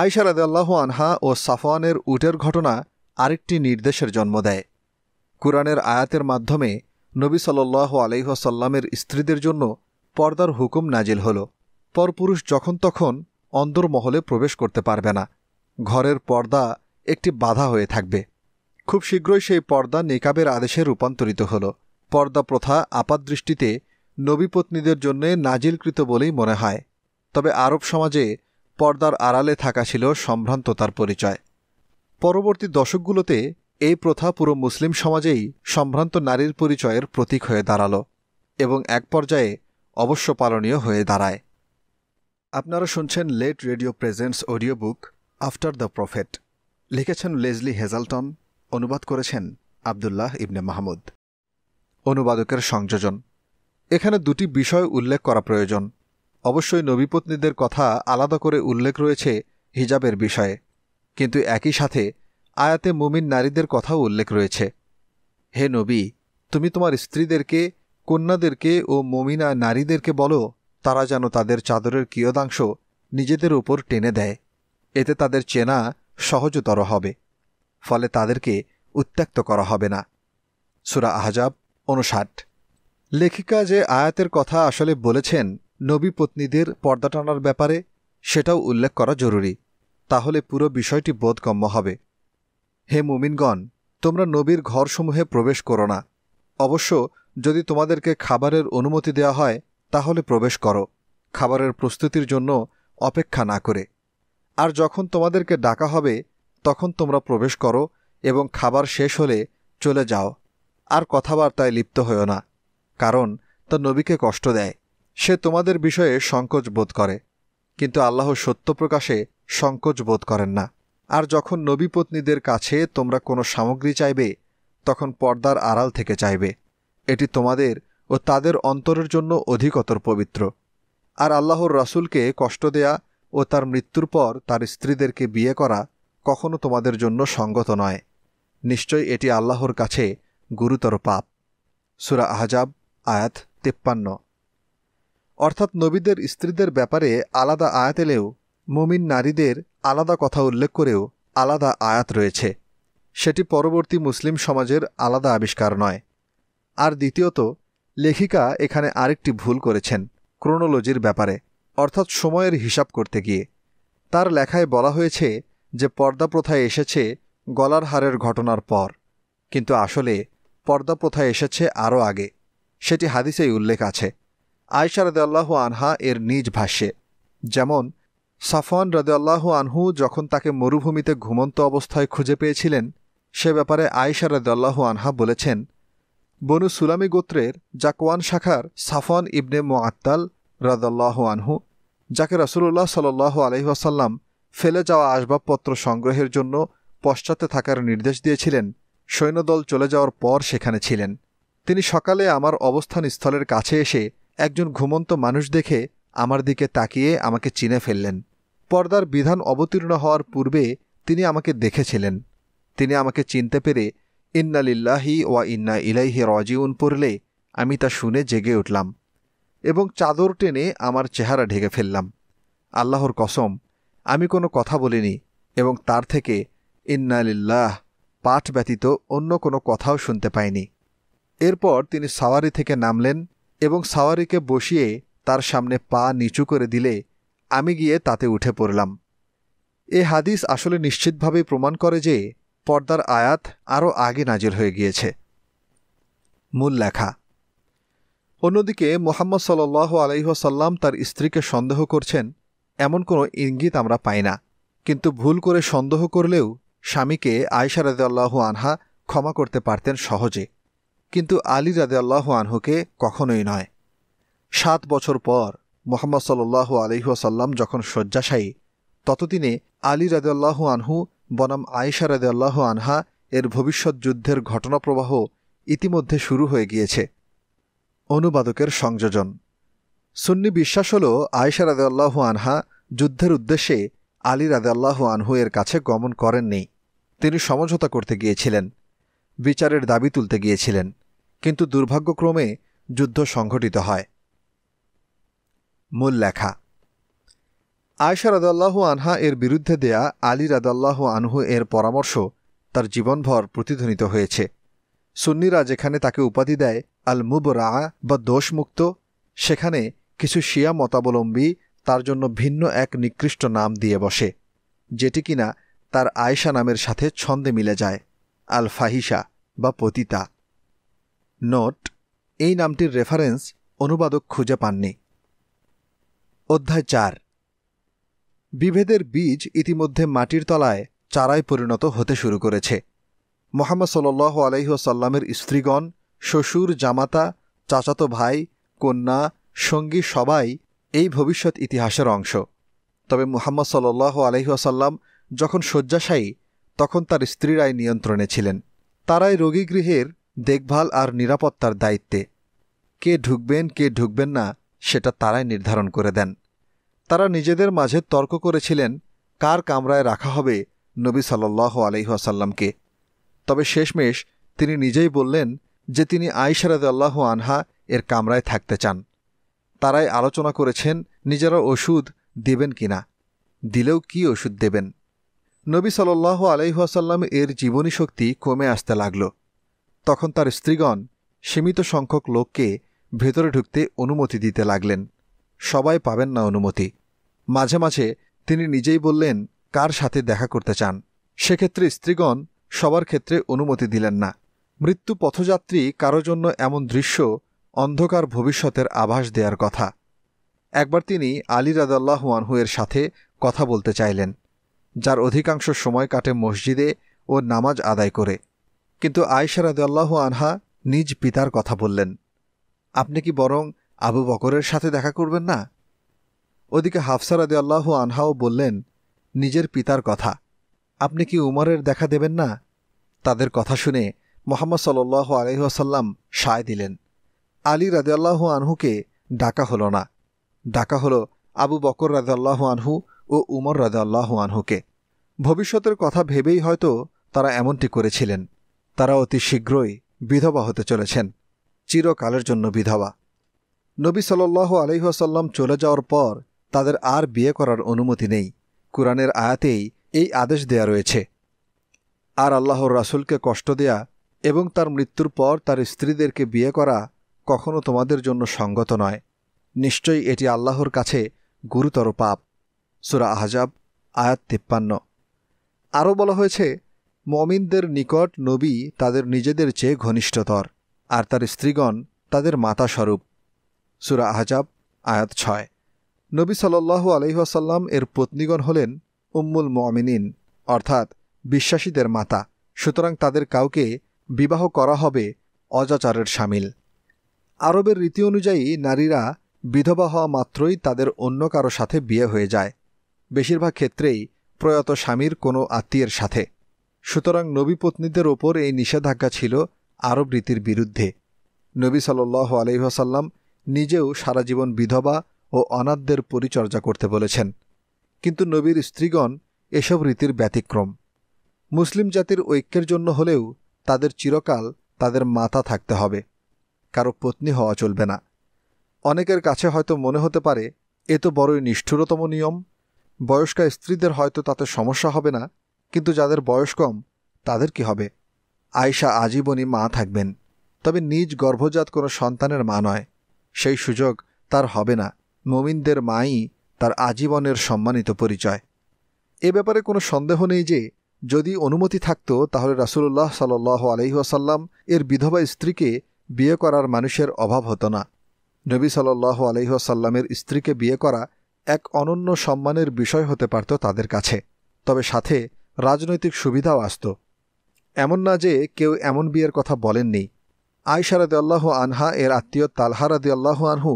আয়সা রাদাল্লাহ আনহা ও সাফওয়ানের উটের ঘটনা আরেকটি নির্দেশের জন্ম দেয় কুরআনের আয়াতের মাধ্যমে নবী সাল্লাহ আলহ্লামের স্ত্রীদের জন্য পর্দার হুকুম নাজিল হল পরপুরুষ যখন তখন অন্দরমহলে প্রবেশ করতে পারবে না ঘরের পর্দা একটি বাধা হয়ে থাকবে খুব শীঘ্রই সেই পর্দা নিকাবের আদেশে রূপান্তরিত হল পর্দা প্রথা আপাতদৃষ্টিতে নবীপত্নীদের জন্যে নাজিলকৃত বলেই মনে হয় তবে আরব সমাজে পর্দার আড়ালে থাকা ছিল সম্ভ্রান্ততার পরিচয় পরবর্তী দশকগুলোতে এই প্রথা পুরো মুসলিম সমাজেই সম্ভ্রান্ত নারীর পরিচয়ের প্রতীক হয়ে দাঁড়াল এবং এক পর্যায়ে অবশ্য পালনীয় হয়ে দাঁড়ায় আপনারা শুনছেন let radio presents audio book after the prophet লিখেছেন লেজলি হেজালটন অনুবাদ করেছেন আবদুল্লাহ ইবনে মাহমুদ অনুবাদকের সংযোজন এখানে দুটি বিষয় উল্লেখ করা প্রয়োজন অবশ্যই নবীপত্নীদের কথা আলাদা করে উল্লেখ রয়েছে হিজাবের বিষয়ে কিন্তু একই সাথে আয়াতে মুমিন নারীদের কথাও উল্লেখ রয়েছে হে নবী তুমি তোমার স্ত্রীদেরকে কন্যাদেরকে ও মমিনা নারীদেরকে বলো তারা যেন তাদের চাদরের কিয়দাংশ নিজেদের উপর টেনে দেয় এতে তাদের চেনা সহজতর হবে ফলে তাদেরকে উত্ত্যক্ত করা হবে না সুরা আহজাব অনুষাট লেখিকা যে আয়াতের কথা আসলে বলেছেন নবী পত্নীদের পর্দা টানার ব্যাপারে সেটাও উল্লেখ করা জরুরি তাহলে পুরো বিষয়টি বোধগম্য হবে হে মুমিনগণ তোমরা নবীর ঘরসমূহে প্রবেশ করো না অবশ্য যদি তোমাদেরকে খাবারের অনুমতি দেওয়া হয় তাহলে প্রবেশ করো খাবারের প্রস্তুতির জন্য অপেক্ষা না করে আর যখন তোমাদেরকে ডাকা হবে তখন তোমরা প্রবেশ করো এবং খাবার শেষ হলে চলে যাও আর কথাবার্তায় লিপ্ত হও না কারণ তা নবীকে কষ্ট দেয় সে তোমাদের বিষয়ে সংকোচ বোধ করে কিন্তু আল্লাহ সত্য প্রকাশে সংকোচ বোধ করেন না আর যখন নবীপত্নীদের কাছে তোমরা কোনো সামগ্রী চাইবে তখন পর্দার আড়াল থেকে চাইবে এটি তোমাদের ও তাদের অন্তরের জন্য অধিকতর পবিত্র আর আল্লাহর রাসুলকে কষ্ট দেয়া ও তার মৃত্যুর পর তার স্ত্রীদেরকে বিয়ে করা কখনো তোমাদের জন্য সঙ্গত নয় নিশ্চয় এটি আল্লাহর কাছে গুরুতর পাপ সুরা আহজাব আয়াত তেপ্পান্ন অর্থাৎ নবীদের স্ত্রীদের ব্যাপারে আলাদা আয়াত এলেও মুমিন নারীদের আলাদা কথা উল্লেখ করেও আলাদা আয়াত রয়েছে সেটি পরবর্তী মুসলিম সমাজের আলাদা আবিষ্কার নয় আর দ্বিতীয়ত লেখিকা এখানে আরেকটি ভুল করেছেন ক্রোনোলজির ব্যাপারে অর্থাৎ সময়ের হিসাব করতে গিয়ে তার লেখায় বলা হয়েছে যে পর্দা প্রথায় এসেছে গলার হারের ঘটনার পর কিন্তু আসলে পর্দা প্রথা এসেছে আরও আগে সেটি হাদিসেই উল্লেখ আছে আয়সা রদেউল্লাহ আনহা এর নিজ ভাষ্যে যেমন সাফওয়ান রদেউল্লাহ আনহু যখন তাকে মরুভূমিতে ঘুমন্ত অবস্থায় খুঁজে পেয়েছিলেন সে ব্যাপারে আয়সা রদেউল্লাহ আনহা বলেছেন বনু সুলামি গোত্রের জাকওয়ান শাখার সাফওয়ান ইবনে মোয়াত্তাল রাদাল্লাহ আনহু যাকে রসুল্লাহ সাল আলহিহাসাল্লাম ফেলে যাওয়া আসবাবপত্র সংগ্রহের জন্য পশ্চাতে থাকার নির্দেশ দিয়েছিলেন সৈন্যদল চলে যাওয়ার পর সেখানে ছিলেন তিনি সকালে আমার অবস্থান স্থলের কাছে এসে একজন ঘুমন্ত মানুষ দেখে আমার দিকে তাকিয়ে আমাকে চিনে ফেললেন পর্দার বিধান অবতীর্ণ হওয়ার পূর্বে তিনি আমাকে দেখেছিলেন তিনি আমাকে চিনতে পেরে ইন্নালিল্লাহি ওয়া ইন্না ইলাইহি রজিউন পড়লে আমি তা শুনে জেগে উঠলাম এবং চাদর টেনে আমার চেহারা ঢেকে ফেললাম আল্লাহর কসম আমি কোনো কথা বলিনি এবং তার থেকে ইন্নালিল্লাহ পাঠ ব্যতীত অন্য কোনো কথাও শুনতে পাইনি এরপর তিনি সাওয়ারি থেকে নামলেন এবং সাওয়ারিকে বসিয়ে তার সামনে পা নিচু করে দিলে আমি গিয়ে তাতে উঠে পড়লাম এ হাদিস আসলে নিশ্চিতভাবেই প্রমাণ করে যে পর্দার আয়াত আরও আগে নাজির হয়ে গিয়েছে মূল লেখা অন্যদিকে মোহাম্মদ সাল আলহ্লাম তার স্ত্রীকে সন্দেহ করছেন এমন কোনো ইঙ্গিত আমরা পাই না কিন্তু ভুল করে সন্দেহ করলেও স্বামীকে আয়সারদ রাজাল্লাহু আনহা ক্ষমা করতে পারতেন সহজে কিন্তু আলী আল্লাহ আনহুকে কখনোই নয় সাত বছর পর মোহাম্মদ সাল্লাহ আলিহাসাল্লাম যখন শয্যাশায়ী ততদিনে আলী রাদেআল্লাহ আনহু বনাম আয়েশা রাদেআল্লাহ আনহা এর ভবিষ্যৎ যুদ্ধের ঘটনাপ্রবাহ ইতিমধ্যে শুরু হয়ে গিয়েছে অনুবাদকের সংযোজন সুন্নি বিশ্বাস হল আয়েশা রাদেআল্লাহ আনহা যুদ্ধের উদ্দেশ্যে আলী রাদেআল্লাহ আনহু এর কাছে গমন করেননি তিনি সমঝোতা করতে গিয়েছিলেন বিচারের দাবি তুলতে গিয়েছিলেন কিন্তু দুর্ভাগ্যক্রমে যুদ্ধ সংঘটিত হয় মূল লেখা আয়সা রাদাল্লাহু আনহা এর বিরুদ্ধে দেয়া আলী রাদাল্লাহু আনহু এর পরামর্শ তার জীবনভর প্রতিধ্বনিত হয়েছে সুন্নিরা যেখানে তাকে উপাধি দেয় আল মুব রা বা দোষমুক্ত সেখানে কিছু শিয়া মতাবলম্বী তার জন্য ভিন্ন এক নিকৃষ্ট নাম দিয়ে বসে যেটি কিনা তার আয়সা নামের সাথে ছন্দে মিলে যায় আল ফাহিসা বা পতিতা নোট এই নামটির রেফারেন্স অনুবাদক খুঁজে পাননি অধ্যায় চার বিভেদের বীজ ইতিমধ্যে মাটির তলায় চারায় পরিণত হতে শুরু করেছে মোহাম্মদ সাল আলহিহসাল্লামের স্ত্রীগণ শ্বশুর জামাতা চাচাতো ভাই কন্যা সঙ্গী সবাই এই ভবিষ্যৎ ইতিহাসের অংশ তবে মুহাম্মদ সাল্লাহ আলহিহাসাল্লাম যখন শয্যাশায়ী তখন তার স্ত্রীরাই নিয়ন্ত্রণে ছিলেন তারাই রোগীগৃহের দেখভাল আর নিরাপত্তার দায়িত্বে কে ঢুকবেন কে ঢুকবেন না সেটা তারাই নির্ধারণ করে দেন তারা নিজেদের মাঝে তর্ক করেছিলেন কার কামরায় রাখা হবে নবী সাল্লাহ আলহিহাসাল্লামকে তবে শেষমেশ তিনি নিজেই বললেন যে তিনি আইসারাদ আল্লাহ আনহা এর কামরায় থাকতে চান তারাই আলোচনা করেছেন নিজেরা ওষুধ দেবেন কিনা দিলেও কি ওষুধ দেবেন নবী সাল্লাহ আলহিহাসাল্লাম এর জীবনী শক্তি কমে আসতে লাগলো তখন তার স্ত্রীগণ সীমিত সংখ্যক লোককে ভেতরে ঢুকতে অনুমতি দিতে লাগলেন সবাই পাবেন না অনুমতি মাঝে মাঝে তিনি নিজেই বললেন কার সাথে দেখা করতে চান সেক্ষেত্রে স্ত্রীগণ সবার ক্ষেত্রে অনুমতি দিলেন না মৃত্যু পথযাত্রী কারো জন্য এমন দৃশ্য অন্ধকার ভবিষ্যতের আভাস দেওয়ার কথা একবার তিনি আলী রাদাল্লাহ সাথে কথা বলতে চাইলেন যার অধিকাংশ সময় কাটে মসজিদে ও নামাজ আদায় করে কিন্তু আয়সারাদ আল্লাহ আনহা নিজ পিতার কথা বললেন আপনি কি বরং আবু বকরের সাথে দেখা করবেন না ওদিকে হাফসারাদ আল্লাহ আনহাও বললেন নিজের পিতার কথা আপনি কি উমরের দেখা দেবেন না তাদের কথা শুনে মোহাম্মদ সাল্লাহ আলহ্লাম সায় দিলেন আলী রাজাল্লাহ আনহুকে ডাকা হল না ডাকা হল আবু বকর রাজাল্লাহ আনহু ও উমর রাজাল্লাহ আনহুকে ভবিষ্যতের কথা ভেবেই হয়তো তারা এমনটি করেছিলেন তারা অতি শীঘ্রই বিধবা হতে চলেছেন চিরকালের জন্য বিধবা নবী সাল্লাহ আলহ্লাম চলে যাওয়ার পর তাদের আর বিয়ে করার অনুমতি নেই কুরআনের আয়াতেই এই আদেশ দেয়া রয়েছে আর আল্লাহর রাসুলকে কষ্ট দেয়া এবং তার মৃত্যুর পর তার স্ত্রীদেরকে বিয়ে করা কখনো তোমাদের জন্য সঙ্গত নয় নিশ্চয়ই এটি আল্লাহর কাছে গুরুতর পাপ সুরা আহজাব আয়াত তিপ্পান্ন আরও বলা হয়েছে মমিনদের নিকট নবী তাদের নিজেদের চেয়ে ঘনিষ্ঠতর আর তার স্ত্রীগণ তাদের মাতাস্বরূপ সুরা আহজাব আয়াত ছয় নবী সাল্লু আলহিহাসাল্লাম এর পত্নীগণ হলেন উম্মুল মমিনিন অর্থাৎ বিশ্বাসীদের মাতা সুতরাং তাদের কাউকে বিবাহ করা হবে অজাচারের সামিল আরবের রীতি অনুযায়ী নারীরা বিধবা হওয়া মাত্রই তাদের অন্য কারো সাথে বিয়ে হয়ে যায় বেশিরভাগ ক্ষেত্রেই প্রয়াত স্বামীর কোনো আত্মীয়ের সাথে সুতরাং নবী পত্নীদের ওপর এই নিষেধাজ্ঞা ছিল আরব রীতির বিরুদ্ধে নবী সাল্লাহ আলহিহাসাল্লাম নিজেও সারা জীবন বিধবা ও অনাথদের পরিচর্যা করতে বলেছেন কিন্তু নবীর স্ত্রীগণ এসব রীতির ব্যতিক্রম মুসলিম জাতির ঐক্যের জন্য হলেও তাদের চিরকাল তাদের মাতা থাকতে হবে কারো পত্নী হওয়া চলবে না অনেকের কাছে হয়তো মনে হতে পারে এ তো বড়ই নিষ্ঠুরতম নিয়ম বয়স্কা স্ত্রীদের হয়তো তাতে সমস্যা হবে না কিন্তু যাদের বয়স কম তাদের কি হবে আয়সা আজীবনই মা থাকবেন তবে নিজ গর্ভজাত কোনো সন্তানের মা নয় সেই সুযোগ তার হবে না মোমিনদের মাই তার আজীবনের সম্মানিত পরিচয় এ ব্যাপারে কোনো সন্দেহ নেই যে যদি অনুমতি থাকত তাহলে রাসুল্লাহ সাল আলহিহাসাল্লাম এর বিধবা স্ত্রীকে বিয়ে করার মানুষের অভাব হতো না নবী সাল্লাহ আলহিহাসাল্লামের স্ত্রীকে বিয়ে করা এক অনন্য সম্মানের বিষয় হতে পারত তাদের কাছে তবে সাথে রাজনৈতিক সুবিধাও আসত এমন না যে কেউ এমন বিয়ের কথা বলেননি আয়সারাদ আল্লাহ আনহা এর আত্মীয় তালহারাদি আল্লাহ আনহু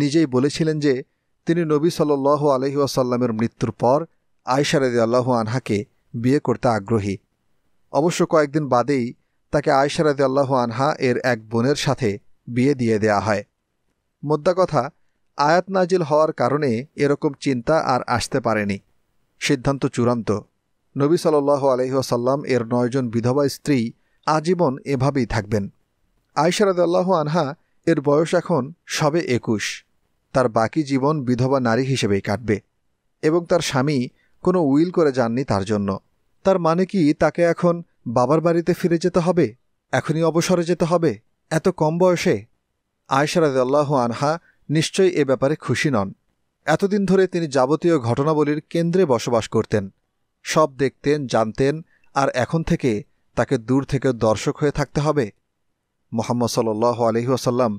নিজেই বলেছিলেন যে তিনি নবী সাল্লাহ আলহিউসাল্লামের মৃত্যুর পর আয়সারাদি আল্লাহ আনহাকে বিয়ে করতে আগ্রহী অবশ্য কয়েকদিন বাদেই তাকে আয়সারাদি আল্লাহ আনহা এর এক বোনের সাথে বিয়ে দিয়ে দেয়া হয় মোদ্দা কথা আয়াত নাজিল হওয়ার কারণে এরকম চিন্তা আর আসতে পারেনি সিদ্ধান্ত চূড়ান্ত নবী সাল্লাহ আলহিহাসাল্লাম এর নয়জন বিধবা স্ত্রী আজীবন এভাবেই থাকবেন আয়সারাদাল্লাহ আনহা এর বয়স এখন সবে একুশ তার বাকি জীবন বিধবা নারী হিসেবেই কাটবে এবং তার স্বামী কোনো উইল করে যাননি তার জন্য তার মানে কি তাকে এখন বাবার বাড়িতে ফিরে যেতে হবে এখনই অবসরে যেতে হবে এত কম বয়সে আয়সারাদাল্লাহ আনহা নিশ্চয়ই এ ব্যাপারে খুশি নন এতদিন ধরে তিনি যাবতীয় ঘটনাবলীর কেন্দ্রে বসবাস করতেন সব দেখতেন জানতেন আর এখন থেকে তাকে দূর থেকে দর্শক হয়ে থাকতে হবে মোহাম্মদ সাল্লাহ আলহিহাসাল্লাম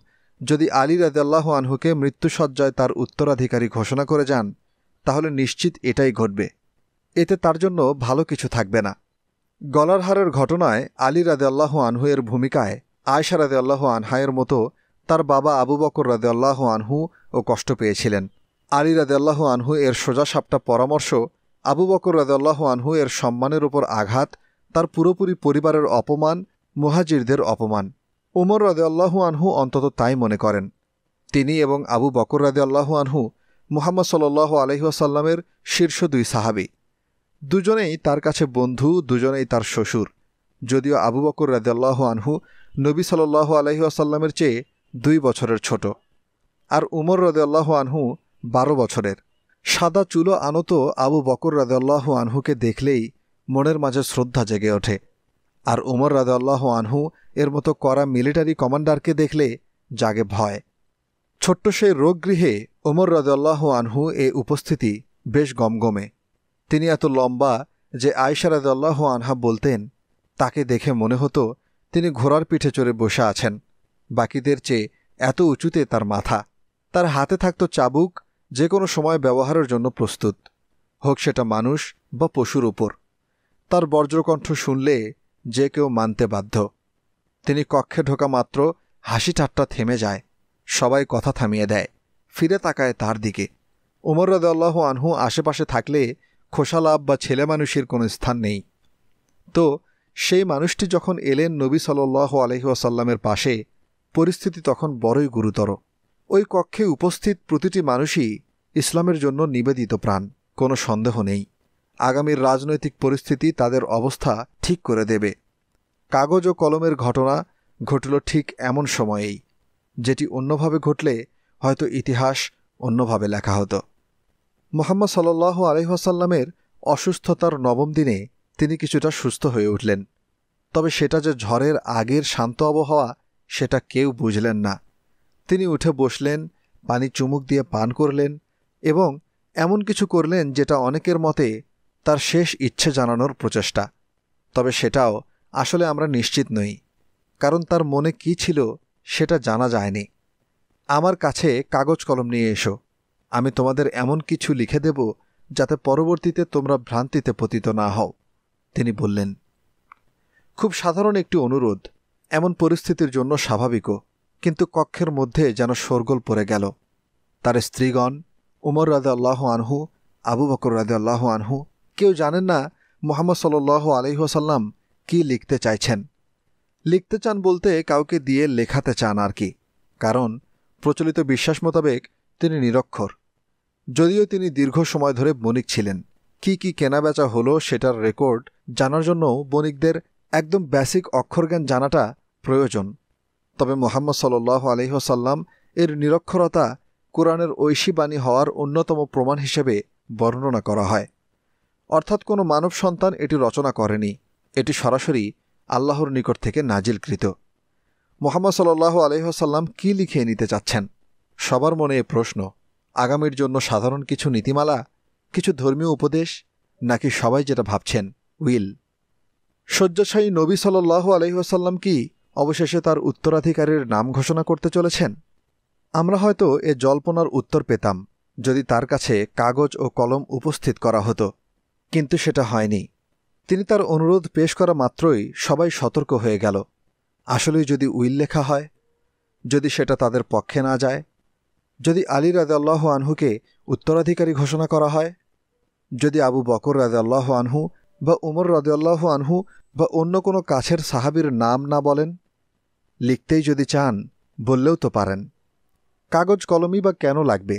যদি আলী রাজাল্লাহ আনহুকে মৃত্যুসজ্জায় তার উত্তরাধিকারী ঘোষণা করে যান তাহলে নিশ্চিত এটাই ঘটবে এতে তার জন্য ভালো কিছু থাকবে না গলার হারের ঘটনায় আলী রাজাল্লাহ আনহু এর ভূমিকায় আয়সা রাজাল্লাহ আনহায়ের মতো তার বাবা আবু বকর রাজাল্লাহ আনহু ও কষ্ট পেয়েছিলেন আলী রাজাল্লাহ আনহু এর সোজা সাপটা পরামর্শ আবু বকর রাজাল্লাহ আনহু এর সম্মানের ওপর আঘাত তার পুরোপুরি পরিবারের অপমান মুহাজিরদের অপমান উমর রাজাল্লাহ আনহু অন্তত তাই মনে করেন তিনি এবং আবু বকর রাজাল্লাহ আনহু মুহাম্মদ সাল্লাহ আলহিহাসাল্লামের শীর্ষ দুই সাহাবি দুজনেই তার কাছে বন্ধু দুজনেই তার শ্বশুর যদিও আবু বকর রাজাল্লাহ আনহু নবী সাল্লাহ আলহিহাসাল্লামের চেয়ে দুই বছরের ছোট আর উমর আল্লাহ আনহু বারো বছরের সাদা চুলো আনত আবু বকর রাজাল্লাহ আনহুকে দেখলেই মনের মাঝে শ্রদ্ধা জেগে ওঠে আর উমর রাজাল্লাহ আনহু এর মতো করা মিলিটারি কমান্ডারকে দেখলে জাগে ভয় ছোট্ট সেই রোগগৃহে ওমর রাজাল্লাহ আনহু এ উপস্থিতি বেশ গমগমে তিনি এত লম্বা যে আয়সা রাজাল্লাহ আনহা বলতেন তাকে দেখে মনে হতো তিনি ঘোড়ার পিঠে চড়ে বসে আছেন বাকিদের চেয়ে এত উঁচুতে তার মাথা তার হাতে থাকত চাবুক যে কোনো সময় ব্যবহারের জন্য প্রস্তুত হোক সেটা মানুষ বা পশুর উপর তার বজ্রকণ্ঠ শুনলে যে কেউ মানতে বাধ্য তিনি কক্ষে ঢোকা মাত্র হাসি ঠাট্টা থেমে যায় সবাই কথা থামিয়ে দেয় ফিরে তাকায় তার দিকে উমর রদাল্লাহ আনহু আশেপাশে থাকলে খোসালাভ বা ছেলে মানুষের কোনো স্থান নেই তো সেই মানুষটি যখন এলেন নবী সাল্লাহ আলহিহাসাল্লামের পাশে পরিস্থিতি তখন বড়ই গুরুতর ওই কক্ষে উপস্থিত প্রতিটি মানুষই ইসলামের জন্য নিবেদিত প্রাণ কোনো সন্দেহ নেই আগামীর রাজনৈতিক পরিস্থিতি তাদের অবস্থা ঠিক করে দেবে কাগজ ও কলমের ঘটনা ঘটল ঠিক এমন সময়েই যেটি অন্যভাবে ঘটলে হয়তো ইতিহাস অন্যভাবে লেখা হতো মোহাম্মদ সাল্ল আলহাসাল্লামের অসুস্থতার নবম দিনে তিনি কিছুটা সুস্থ হয়ে উঠলেন তবে সেটা যে ঝড়ের আগের শান্ত আবহাওয়া সেটা কেউ বুঝলেন না তিনি উঠে বসলেন পানি চুমুক দিয়ে পান করলেন এবং এমন কিছু করলেন যেটা অনেকের মতে তার শেষ ইচ্ছে জানানোর প্রচেষ্টা তবে সেটাও আসলে আমরা নিশ্চিত নই কারণ তার মনে কি ছিল সেটা জানা যায়নি আমার কাছে কাগজ কলম নিয়ে এসো আমি তোমাদের এমন কিছু লিখে দেব যাতে পরবর্তীতে তোমরা ভ্রান্তিতে পতিত না হও তিনি বললেন খুব সাধারণ একটি অনুরোধ এমন পরিস্থিতির জন্য স্বাভাবিকও কিন্তু কক্ষের মধ্যে যেন শোরগোল পড়ে গেল তার স্ত্রীগণ উমর রাজা আল্লাহ আনহু আবু বকর রাজা আল্লাহ আনহু কেউ জানেন না মোহাম্মদ সাল আলহিহাসাল্লাম কি লিখতে চাইছেন লিখতে চান বলতে কাউকে দিয়ে লেখাতে চান আর কি কারণ প্রচলিত বিশ্বাস মোতাবেক তিনি নিরক্ষর যদিও তিনি দীর্ঘ সময় ধরে বণিক ছিলেন কি কি কেনাবেচা হলো সেটার রেকর্ড জানার জন্য বণিকদের একদম বেসিক অক্ষরজ্ঞান জানাটা প্রয়োজন তবে মোহাম্মদ সাল্লাহ আলহিহসাল্লাম এর নিরক্ষরতা কোরআনের ঐশী বাণী হওয়ার অন্যতম প্রমাণ হিসেবে বর্ণনা করা হয় অর্থাৎ কোনো মানব সন্তান এটি রচনা করেনি এটি সরাসরি আল্লাহর নিকট থেকে নাজিলকৃত মোহাম্মদ সাল্লাহ আলহ্লাম কী লিখে নিতে চাচ্ছেন সবার মনে এ প্রশ্ন আগামীর জন্য সাধারণ কিছু নীতিমালা কিছু ধর্মীয় উপদেশ নাকি সবাই যেটা ভাবছেন উইল শয্যাশায়ী নবী সাল্লাহ আলহিহাসাল্লাম কি অবশেষে তার উত্তরাধিকারীর নাম ঘোষণা করতে চলেছেন আমরা হয়তো এ জল্পনার উত্তর পেতাম যদি তার কাছে কাগজ ও কলম উপস্থিত করা হতো কিন্তু সেটা হয়নি তিনি তার অনুরোধ পেশ করা মাত্রই সবাই সতর্ক হয়ে গেল আসলেই যদি উইল লেখা হয় যদি সেটা তাদের পক্ষে না যায় যদি আলী রাজাল্লাহ আনহুকে উত্তরাধিকারী ঘোষণা করা হয় যদি আবু বকর রাজাল্লাহ আনহু বা উমর রাজাল্লাহ আনহু বা অন্য কোনো কাছের সাহাবির নাম না বলেন লিখতেই যদি চান বললেও তো পারেন কাগজ কলমই বা কেন লাগবে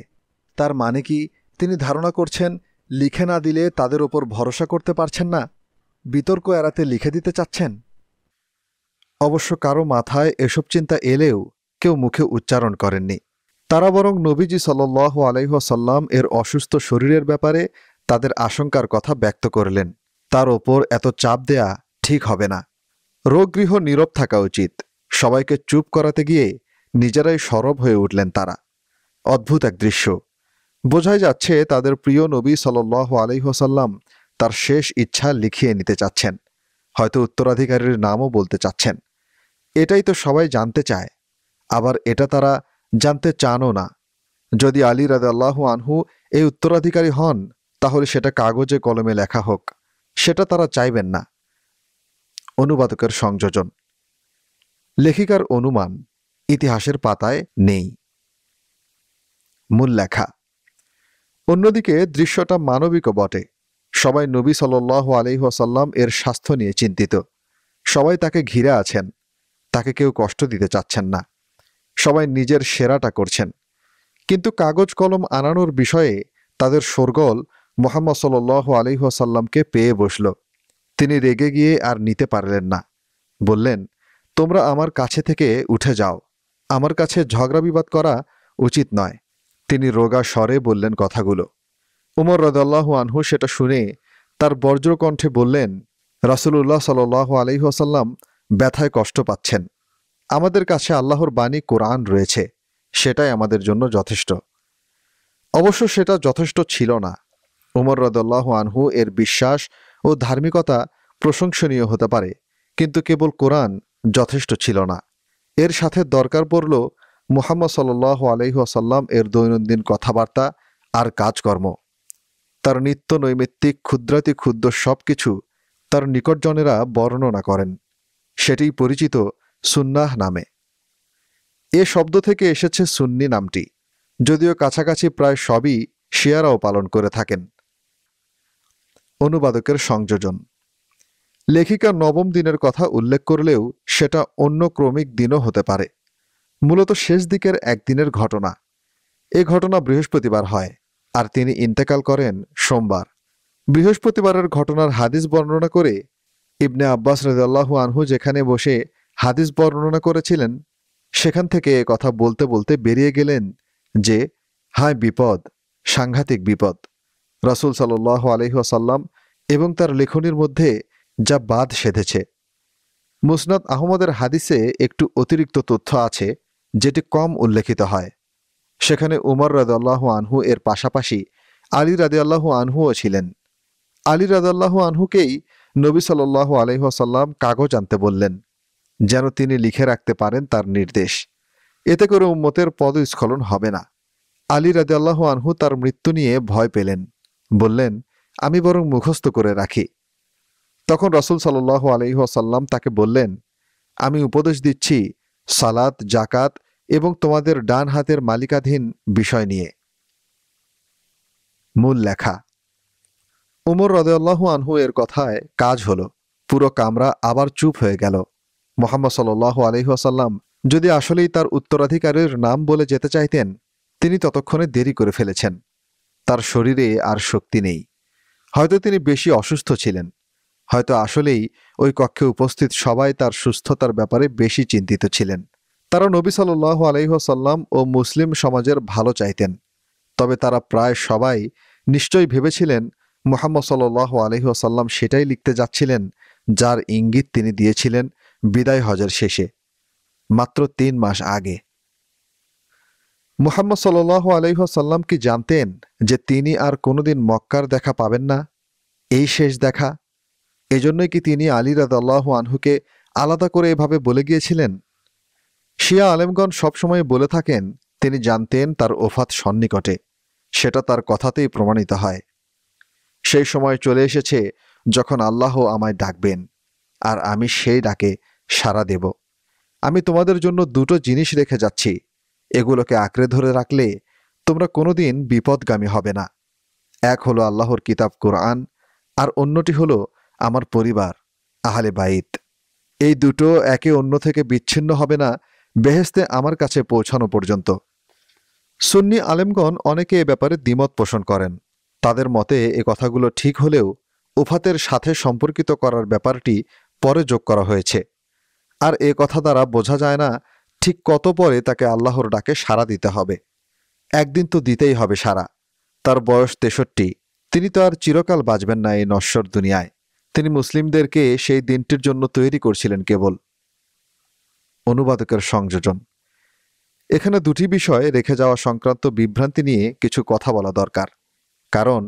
তার মানে কি তিনি ধারণা করছেন লিখে না দিলে তাদের ওপর ভরসা করতে পারছেন না বিতর্ক এড়াতে লিখে দিতে চাচ্ছেন অবশ্য কারো মাথায় এসব চিন্তা এলেও কেউ মুখে উচ্চারণ করেননি তারা বরং নবীজি সাল্লাহ আলাইহসাল্লাম এর অসুস্থ শরীরের ব্যাপারে তাদের আশঙ্কার কথা ব্যক্ত করলেন তার ওপর এত চাপ দেয়া ঠিক হবে না রোগগৃহ নীরব থাকা উচিত সবাইকে চুপ করাতে গিয়ে নিজেরাই সরব হয়ে উঠলেন তারা অদ্ভুত এক দৃশ্য বোঝাই যাচ্ছে তাদের প্রিয় নবী সাল্লাহ আলহিহসাল্লাম তার শেষ ইচ্ছা লিখিয়ে নিতে চাচ্ছেন হয়তো উত্তরাধিকারীর নামও বলতে চাচ্ছেন এটাই তো সবাই জানতে চায় আবার এটা তারা জানতে চানও না যদি আলী রাদাল্লাহ আনহু এই উত্তরাধিকারী হন তাহলে সেটা কাগজে কলমে লেখা হোক সেটা তারা চাইবেন না অনুবাদকের সংযোজন লেখিকার অনুমান ইতিহাসের পাতায় নেই মূল লেখা অন্যদিকে দৃশ্যটা মানবিকও বটে সবাই নবী সাল্লাহ আলহিহাসাল্লাম এর স্বাস্থ্য নিয়ে চিন্তিত সবাই তাকে ঘিরে আছেন তাকে কেউ কষ্ট দিতে চাচ্ছেন না সবাই নিজের সেরাটা করছেন কিন্তু কাগজ কলম আনানোর বিষয়ে তাদের সরগোল মোহাম্মদ সাল্লাহ আলহিহাসাল্লামকে পেয়ে বসল তিনি রেগে গিয়ে আর নিতে পারলেন না বললেন তোমরা আমার কাছে থেকে উঠে যাও আমার কাছে ঝগড়া বিবাদ করা উচিত নয় তিনি রোগা স্বরে বললেন কথাগুলো উমর রদাল্লাহ আনহু সেটা শুনে তার বর্জ্রকণ্ঠে বললেন রাসুলুল্লাহ সাল আলহি আসাল্লাম ব্যথায় কষ্ট পাচ্ছেন আমাদের কাছে আল্লাহর বাণী কোরআন রয়েছে সেটাই আমাদের জন্য যথেষ্ট অবশ্য সেটা যথেষ্ট ছিল না উমর রদাল্লাহ আনহু এর বিশ্বাস ও ধার্মিকতা প্রশংসনীয় হতে পারে কিন্তু কেবল কোরআন যথেষ্ট ছিল না এর সাথে দরকার পড়ল মুহাম্মদ সাল আলহিহাসাল্লাম এর দৈনন্দিন কথাবার্তা আর কাজকর্ম তার নিত্য নৈমিত্তিক ক্ষুদ্রাতি ক্ষুদ্র সব কিছু তার নিকটজনেরা বর্ণনা করেন সেটি পরিচিত সুন্নাহ নামে এ শব্দ থেকে এসেছে সুন্নি নামটি যদিও কাছাকাছি প্রায় সবই শিয়ারাও পালন করে থাকেন অনুবাদকের সংযোজন লেখিকা নবম দিনের কথা উল্লেখ করলেও সেটা অন্য ক্রমিক দিনও হতে পারে মূলত শেষ দিকের একদিনের ঘটনা এ ঘটনা বৃহস্পতিবার হয় আর তিনি ইন্তেকাল করেন সোমবার বৃহস্পতিবারের ঘটনার হাদিস বর্ণনা করে ইবনে আব্বাস রাজু আনহু যেখানে বসে হাদিস বর্ণনা করেছিলেন সেখান থেকে এ কথা বলতে বলতে বেরিয়ে গেলেন যে হায় বিপদ সাংঘাতিক বিপদ রাসুল সাল্লাহ আলহিহাসাল্লাম এবং তার লেখনির মধ্যে যা বাদ সেধেছে মুসনাদ আহমদের হাদিসে একটু অতিরিক্ত তথ্য আছে যেটি কম উল্লেখিত হয় সেখানে উমর রাদাল্লাহ আনহু এর পাশাপাশি আলী রাদিয়াল্লাহ আনহুও ছিলেন আলী রাদাল্লাহ আনহুকেই নবী সাল্লাহ আলহিহাসাল্লাম কাগজ আনতে বললেন যেন তিনি লিখে রাখতে পারেন তার নির্দেশ এতে করে উম্মতের পদস্খলন হবে না আলী রাজাল্লাহ আনহু তার মৃত্যু নিয়ে ভয় পেলেন বললেন আমি বরং মুখস্থ করে রাখি তখন রসুল সাল্লাহ আলহিহাসাল্লাম তাকে বললেন আমি উপদেশ দিচ্ছি সালাত জাকাত এবং তোমাদের ডান হাতের মালিকাধীন বিষয় নিয়ে মূল লেখা উমর রদেউল্লাহ আনহু এর কথায় কাজ হলো পুরো কামরা আবার চুপ হয়ে গেল মোহাম্মদ সাল্লাহ আলহিহাসাল্লাম যদি আসলেই তার উত্তরাধিকারের নাম বলে যেতে চাইতেন তিনি ততক্ষণে দেরি করে ফেলেছেন তার শরীরে আর শক্তি নেই হয়তো তিনি বেশি অসুস্থ ছিলেন হয়তো আসলেই ওই কক্ষে উপস্থিত সবাই তার সুস্থতার ব্যাপারে বেশি চিন্তিত ছিলেন তারা নবী সাল্লাহ আলাইহসাল্লাম ও মুসলিম সমাজের ভালো চাইতেন তবে তারা প্রায় সবাই নিশ্চয়ই ভেবেছিলেন মোহাম্মদ সাল্লাহ আলহিহাসাল্লাম সেটাই লিখতে যাচ্ছিলেন যার ইঙ্গিত তিনি দিয়েছিলেন বিদায় হজের শেষে মাত্র তিন মাস আগে মুহাম্মদ সাল্লাহ আলহিহাসাল্লাম কি জানতেন যে তিনি আর কোনোদিন মক্কার দেখা পাবেন না এই শেষ দেখা এজন্যই কি তিনি আলী রাদাল্লাহ আনহুকে আলাদা করে এভাবে বলে গিয়েছিলেন শিয়া আলেমগণ সবসময় বলে থাকেন তিনি জানতেন তার ওফাত সন্নিকটে সেটা তার কথাতেই প্রমাণিত হয় সেই সময় চলে এসেছে যখন আল্লাহ আমায় ডাকবেন আর আমি সেই ডাকে সাড়া দেব আমি তোমাদের জন্য দুটো জিনিস রেখে যাচ্ছি এগুলোকে আঁকড়ে ধরে রাখলে তোমরা কোনোদিন বিপদগামী হবে না এক হলো আল্লাহর কিতাব কোরআন আর অন্যটি হলো আমার পরিবার আহলে বাইত এই দুটো একে অন্য থেকে বিচ্ছিন্ন হবে না বেহেস্তে আমার কাছে পৌঁছানো পর্যন্ত সুন্নি আলেমগণ অনেকে এ ব্যাপারে দ্বিমত পোষণ করেন তাদের মতে এ কথাগুলো ঠিক হলেও উফাতের সাথে সম্পর্কিত করার ব্যাপারটি পরে যোগ করা হয়েছে আর এ কথা দ্বারা বোঝা যায় না ঠিক কত পরে তাকে আল্লাহর ডাকে সাড়া দিতে হবে একদিন তো দিতেই হবে সারা তার বয়স তেষট্টি তিনি তো আর চিরকাল বাঁচবেন না এই নশ্বর দুনিয়ায় তিনি মুসলিমদেরকে সেই দিনটির জন্য তৈরি করছিলেন কেবল অনুবাদকের সংযোজন এখানে দুটি বিষয় রেখে যাওয়া সংক্রান্ত বিভ্রান্তি নিয়ে কিছু কথা বলা দরকার কারণ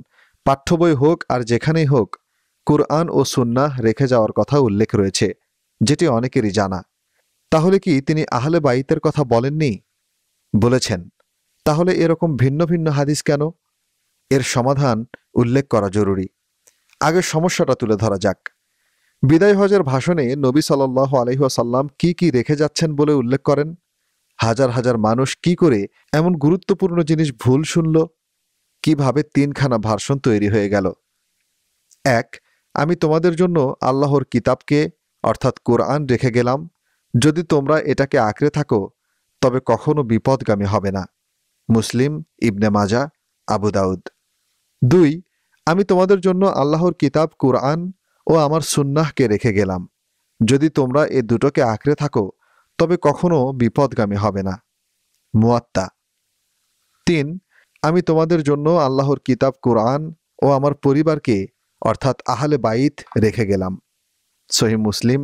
পাঠ্য বই হোক আর যেখানেই হোক কুরআন ও সুন্নাহ রেখে যাওয়ার কথা উল্লেখ রয়েছে যেটি অনেকেরই জানা তাহলে কি তিনি আহলে বাইতের কথা বলেননি বলেছেন তাহলে এরকম ভিন্ন ভিন্ন হাদিস কেন এর সমাধান উল্লেখ করা জরুরি আগে সমস্যাটা তুলে ধরা যাক বিদায় হজের ভাষণে নবী সাল্লাহ আলহিহাসাল্লাম কি কি রেখে যাচ্ছেন বলে উল্লেখ করেন হাজার হাজার মানুষ কি করে এমন গুরুত্বপূর্ণ জিনিস ভুল শুনল কিভাবে তিনখানা ভার্সন তৈরি হয়ে গেল এক আমি তোমাদের জন্য আল্লাহর কিতাবকে অর্থাৎ কোরআন রেখে গেলাম যদি তোমরা এটাকে আঁকড়ে থাকো তবে কখনো বিপদগামী হবে না মুসলিম ইবনে মাজা আবু দাউদ দুই আমি তোমাদের জন্য আল্লাহর কিতাব কুরআন ও আমার সুন্নাহকে রেখে গেলাম যদি তোমরা এ দুটোকে আঁকড়ে থাকো তবে কখনো বিপদগামী হবে না মুয়াত্তা তিন আমি তোমাদের জন্য আল্লাহর কিতাব কোরআন ও আমার পরিবারকে অর্থাৎ আহলে বাইত রেখে গেলাম সহি মুসলিম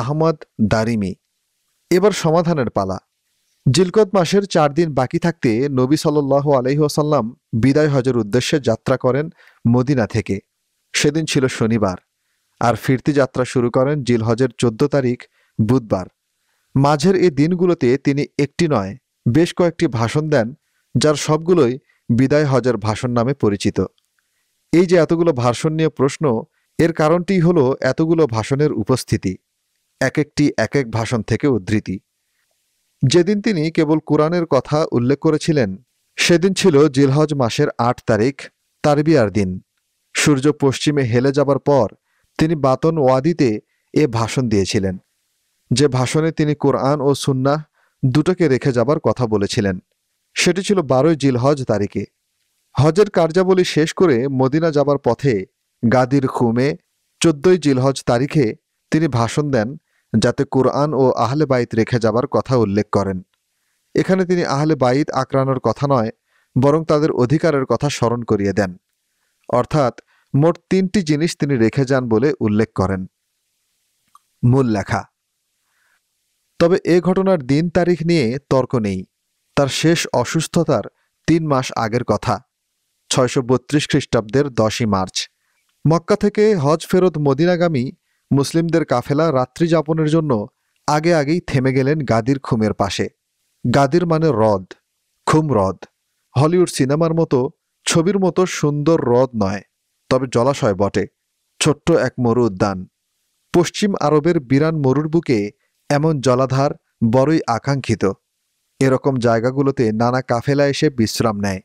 আহমদ দারিমি এবার সমাধানের পালা জিলকত মাসের চার দিন বাকি থাকতে নবী সাল্লাহ আলহিহাসাল্লাম বিদায় হজের উদ্দেশ্যে যাত্রা করেন মদিনা থেকে সেদিন ছিল শনিবার আর ফিরতি যাত্রা শুরু করেন জিলহজের চোদ্দ তারিখ বুধবার মাঝের এই দিনগুলোতে তিনি একটি নয় বেশ কয়েকটি ভাষণ দেন যার সবগুলোই বিদায় হজের ভাষণ নামে পরিচিত এই যে এতগুলো ভাষণ নিয়ে প্রশ্ন এর কারণটি হলো এতগুলো ভাষণের উপস্থিতি এক একটি এক এক ভাষণ থেকে উদ্ধৃতি যেদিন তিনি কেবল কোরআনের কথা উল্লেখ করেছিলেন সেদিন ছিল জিলহজ মাসের আট তারিখ তারবিয়ার দিন সূর্য পশ্চিমে হেলে যাবার পর তিনি বাতন ওয়াদিতে এ ভাষণ দিয়েছিলেন যে ভাষণে তিনি কোরআন ও সুন্নাহ দুটোকে রেখে যাবার কথা বলেছিলেন সেটি ছিল বারোই জিলহজ তারিখে হজের কার্যাবলী শেষ করে মদিনা যাবার পথে গাদির খুমে চোদ্দই জিলহজ তারিখে তিনি ভাষণ দেন যাতে কোরআন ও আহলে বাইত রেখে যাবার কথা উল্লেখ করেন এখানে তিনি আহলে বাইত আক্রানোর কথা নয় বরং তাদের অধিকারের কথা স্মরণ করিয়ে দেন অর্থাৎ মোট তিনটি জিনিস তিনি রেখে যান বলে উল্লেখ করেন মূল লেখা তবে এ ঘটনার দিন তারিখ নিয়ে তর্ক নেই তার শেষ অসুস্থতার তিন মাস আগের কথা ছয়শো বত্রিশ খ্রিস্টাব্দের দশই মার্চ মক্কা থেকে হজ ফেরত মদিনাগামী মুসলিমদের কাফেলা রাত্রি যাপনের জন্য আগে আগেই থেমে গেলেন গাদির খুমের পাশে গাদির মানে হ্রদ খুম হ্রদ হলিউড সিনেমার মতো ছবির মতো সুন্দর হ্রদ নয় তবে জলাশয় বটে ছোট্ট এক মরু উদ্যান পশ্চিম আরবের বিরান মরুর বুকে এমন জলাধার বড়ই আকাঙ্ক্ষিত এরকম জায়গাগুলোতে নানা কাফেলা এসে বিশ্রাম নেয়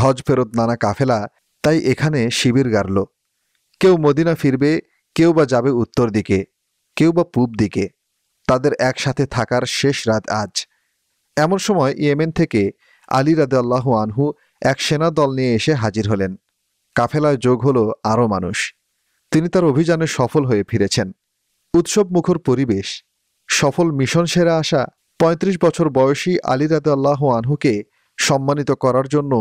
হজ ফেরত নানা কাফেলা তাই এখানে শিবির গারল কেউ মদিনা ফিরবে কেউ বা যাবে উত্তর দিকে কেউ বা পূব দিকে তাদের একসাথে থাকার শেষ রাত আজ এমন সময় ইয়েমেন থেকে আলী আল্লাহ আনহু এক সেনা দল নিয়ে এসে হাজির হলেন কাফেলায় যোগ হল আরও মানুষ তিনি তার অভিযানে সফল হয়ে ফিরেছেন উৎসব মুখর পরিবেশ সফল মিশন সেরা আসা ৩৫ বছর বয়সী আলী আল্লাহ আনহুকে সম্মানিত করার জন্য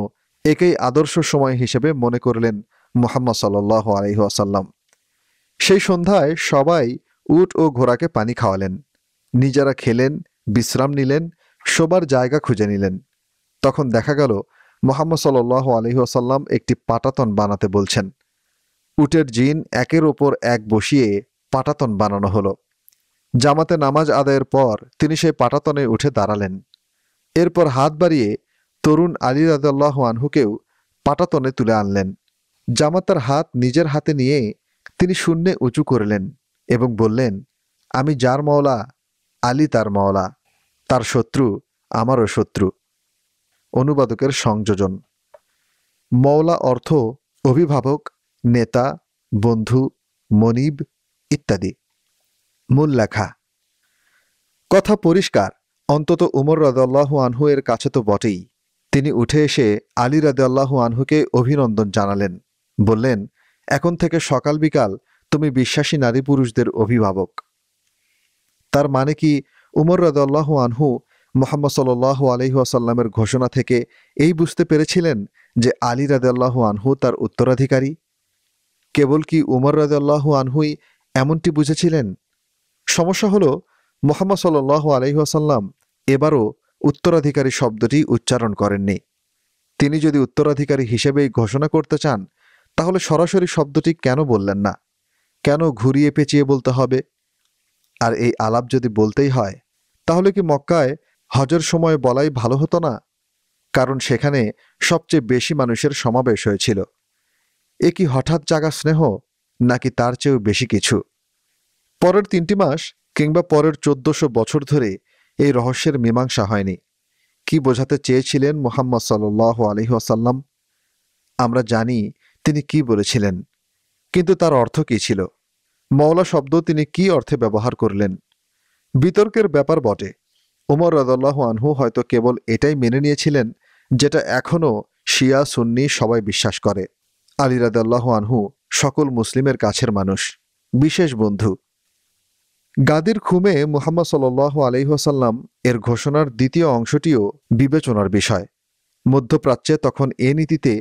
একেই আদর্শ সময় হিসেবে মনে করলেন মোহাম্মদ সাল্লাহ আসাল্লাম সেই সন্ধ্যায় সবাই উট ও ঘোড়াকে পানি খাওয়ালেন নিজেরা খেলেন বিশ্রাম নিলেন শোবার জায়গা খুঁজে নিলেন তখন দেখা গেল মোহাম্মদ সাল্লাহ আলহিহাসাল্লাম একটি পাটাতন বানাতে বলছেন উটের জিন একের ওপর এক বসিয়ে পাটাতন বানানো হলো জামাতে নামাজ আদায়ের পর তিনি সেই পাটাতনে উঠে দাঁড়ালেন এরপর হাত বাড়িয়ে তরুণ আলী রাজাল্লাহ আনহুকেও পাটাতনে তুলে আনলেন জামাতার হাত নিজের হাতে নিয়ে তিনি শূন্যে উঁচু করলেন এবং বললেন আমি যার মওলা আলী তার মওলা তার শত্রু আমারও শত্রু অনুবাদকের সংযোজন মওলা অর্থ অভিভাবক নেতা বন্ধু মনিব ইত্যাদি মূল লেখা কথা পরিষ্কার অন্তত উমর রাদাল্লাহু আনহু এর কাছে তো বটেই তিনি উঠে এসে আলী রাদাল্লাহু আনহুকে অভিনন্দন জানালেন বললেন এখন থেকে সকাল বিকাল তুমি বিশ্বাসী নারী পুরুষদের অভিভাবক তার মানে কি উমর রদাল্লাহ আনহু মোহাম্মদ সাল্লাহ আলহিহাসাল্লামের ঘোষণা থেকে এই বুঝতে পেরেছিলেন যে আলী রাদাল্লাহ আনহু তার উত্তরাধিকারী কেবল কি উমর রাদাল্লাহ আনহুই এমনটি বুঝেছিলেন সমস্যা হলো মোহাম্মদ সাল্লাহ আলহিহাসাল্লাম এবারও উত্তরাধিকারী শব্দটি উচ্চারণ করেননি তিনি যদি উত্তরাধিকারী হিসেবেই ঘোষণা করতে চান তাহলে সরাসরি শব্দটি কেন বললেন না কেন ঘুরিয়ে পেঁচিয়ে বলতে হবে আর এই আলাপ যদি বলতেই হয় তাহলে কি মক্কায় হজর সময় বলাই ভালো হতো না কারণ সেখানে সবচেয়ে বেশি মানুষের সমাবেশ হয়েছিল এ কি হঠাৎ জাগা স্নেহ নাকি তার চেয়েও বেশি কিছু পরের তিনটি মাস কিংবা পরের চোদ্দশো বছর ধরে এই রহস্যের মীমাংসা হয়নি কি বোঝাতে চেয়েছিলেন মোহাম্মদ সাল্লাহ আসাল্লাম আমরা জানি তিনি কি বলেছিলেন কিন্তু তার অর্থ কী ছিল মওলা শব্দ তিনি কি অর্থে ব্যবহার করলেন বিতর্কের ব্যাপার বটে উমর রদাল্লাহ আনহু হয়তো কেবল এটাই মেনে নিয়েছিলেন যেটা এখনও শিয়া সুন্নি সবাই বিশ্বাস করে আলী রাদাল্লাহ আনহু সকল মুসলিমের কাছের মানুষ বিশেষ বন্ধু গাদির খুমে মুহাম্মদ সাল্লাহ আলহিহাসাল্লাম এর ঘোষণার দ্বিতীয় অংশটিও বিবেচনার বিষয় মধ্যপ্রাচ্যে তখন এ নীতিতে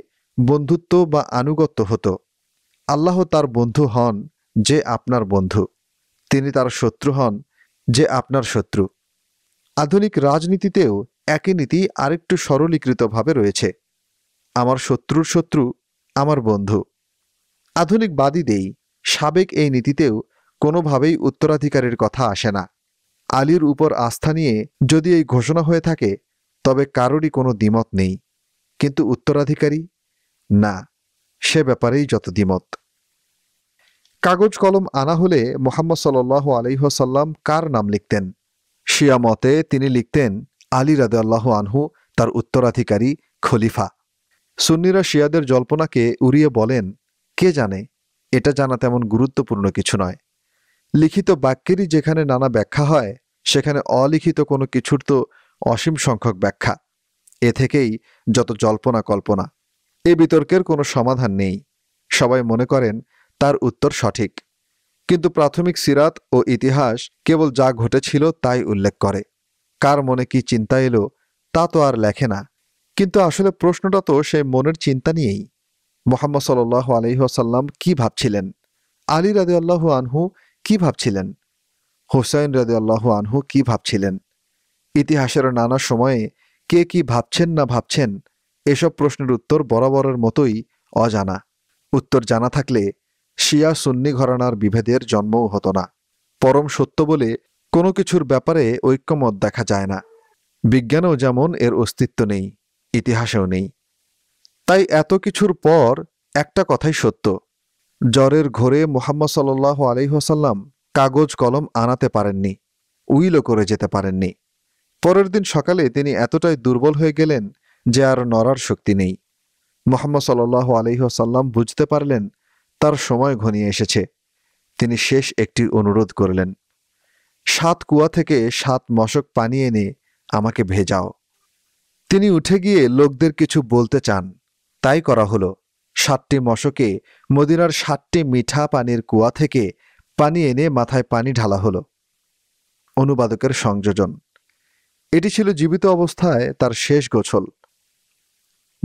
বন্ধুত্ব বা আনুগত্য হতো আল্লাহ তার বন্ধু হন যে আপনার বন্ধু তিনি তার শত্রু হন যে আপনার শত্রু আধুনিক রাজনীতিতেও একই নীতি আরেকটু সরলীকৃতভাবে রয়েছে আমার শত্রুর শত্রু আমার বন্ধু আধুনিক বাদীদেই সাবেক এই নীতিতেও কোনোভাবেই উত্তরাধিকারের কথা আসে না আলীর উপর আস্থা নিয়ে যদি এই ঘোষণা হয়ে থাকে তবে কারোরই কোনো দ্বিমত নেই কিন্তু উত্তরাধিকারী না সে ব্যাপারেই যত দ্বিমত কাগজ কলম আনা হলে মোহাম্মদ সাল্লাহ আলহ্লাম কার নাম লিখতেন শিয়া মতে তিনি লিখতেন আলী রাদে আল্লাহ আনহু তার উত্তরাধিকারী খলিফা সুন্নিরা শিয়াদের জল্পনাকে উড়িয়ে বলেন কে জানে এটা জানা তেমন গুরুত্বপূর্ণ কিছু নয় লিখিত বাক্যেরই যেখানে নানা ব্যাখ্যা হয় সেখানে অলিখিত কোনো কিছুর তো অসীম সংখ্যক ব্যাখ্যা এ থেকেই যত জল্পনা কল্পনা এ বিতর্কের কোনো সমাধান নেই সবাই মনে করেন তার উত্তর সঠিক কিন্তু প্রাথমিক সিরাত ও ইতিহাস কেবল যা ঘটেছিল তাই উল্লেখ করে কার মনে কি চিন্তা এলো তা তো আর লেখে না কিন্তু আসলে প্রশ্নটা তো সে মনের চিন্তা নিয়েই মোহাম্মদ সাল আলহিহাসাল্লাম কি ভাবছিলেন আলী রাজি আল্লাহ আনহু কি ভাবছিলেন হোসাইন রাজি আল্লাহ আনহু কি ভাবছিলেন ইতিহাসের নানা সময়ে কে কি ভাবছেন না ভাবছেন এসব প্রশ্নের উত্তর বরাবরের মতোই অজানা উত্তর জানা থাকলে শিয়া সুন্নি ঘরানার বিভেদের জন্মও হতো না পরম সত্য বলে কোনো কিছুর ব্যাপারে ঐক্যমত দেখা যায় না বিজ্ঞানেও যেমন এর অস্তিত্ব নেই ইতিহাসেও নেই তাই এত কিছুর পর একটা কথাই সত্য জ্বরের ঘরে মোহাম্মদ সাল্ল আলহ্লাম কাগজ কলম আনাতে পারেননি উইলও করে যেতে পারেননি পরের দিন সকালে তিনি এতটাই দুর্বল হয়ে গেলেন যে আর নড়ার শক্তি নেই মোহাম্মদ সাল্লাহ আলহিহাসাল্লাম বুঝতে পারলেন তার সময় ঘনিয়ে এসেছে তিনি শেষ একটি অনুরোধ করলেন সাত কুয়া থেকে সাত মশক পানি এনে আমাকে ভেজাও তিনি উঠে গিয়ে লোকদের কিছু বলতে চান তাই করা হলো সাতটি মশকে মদিনার সাতটি মিঠা পানির কুয়া থেকে পানি এনে মাথায় পানি ঢালা হলো অনুবাদকের সংযোজন এটি ছিল জীবিত অবস্থায় তার শেষ গোছল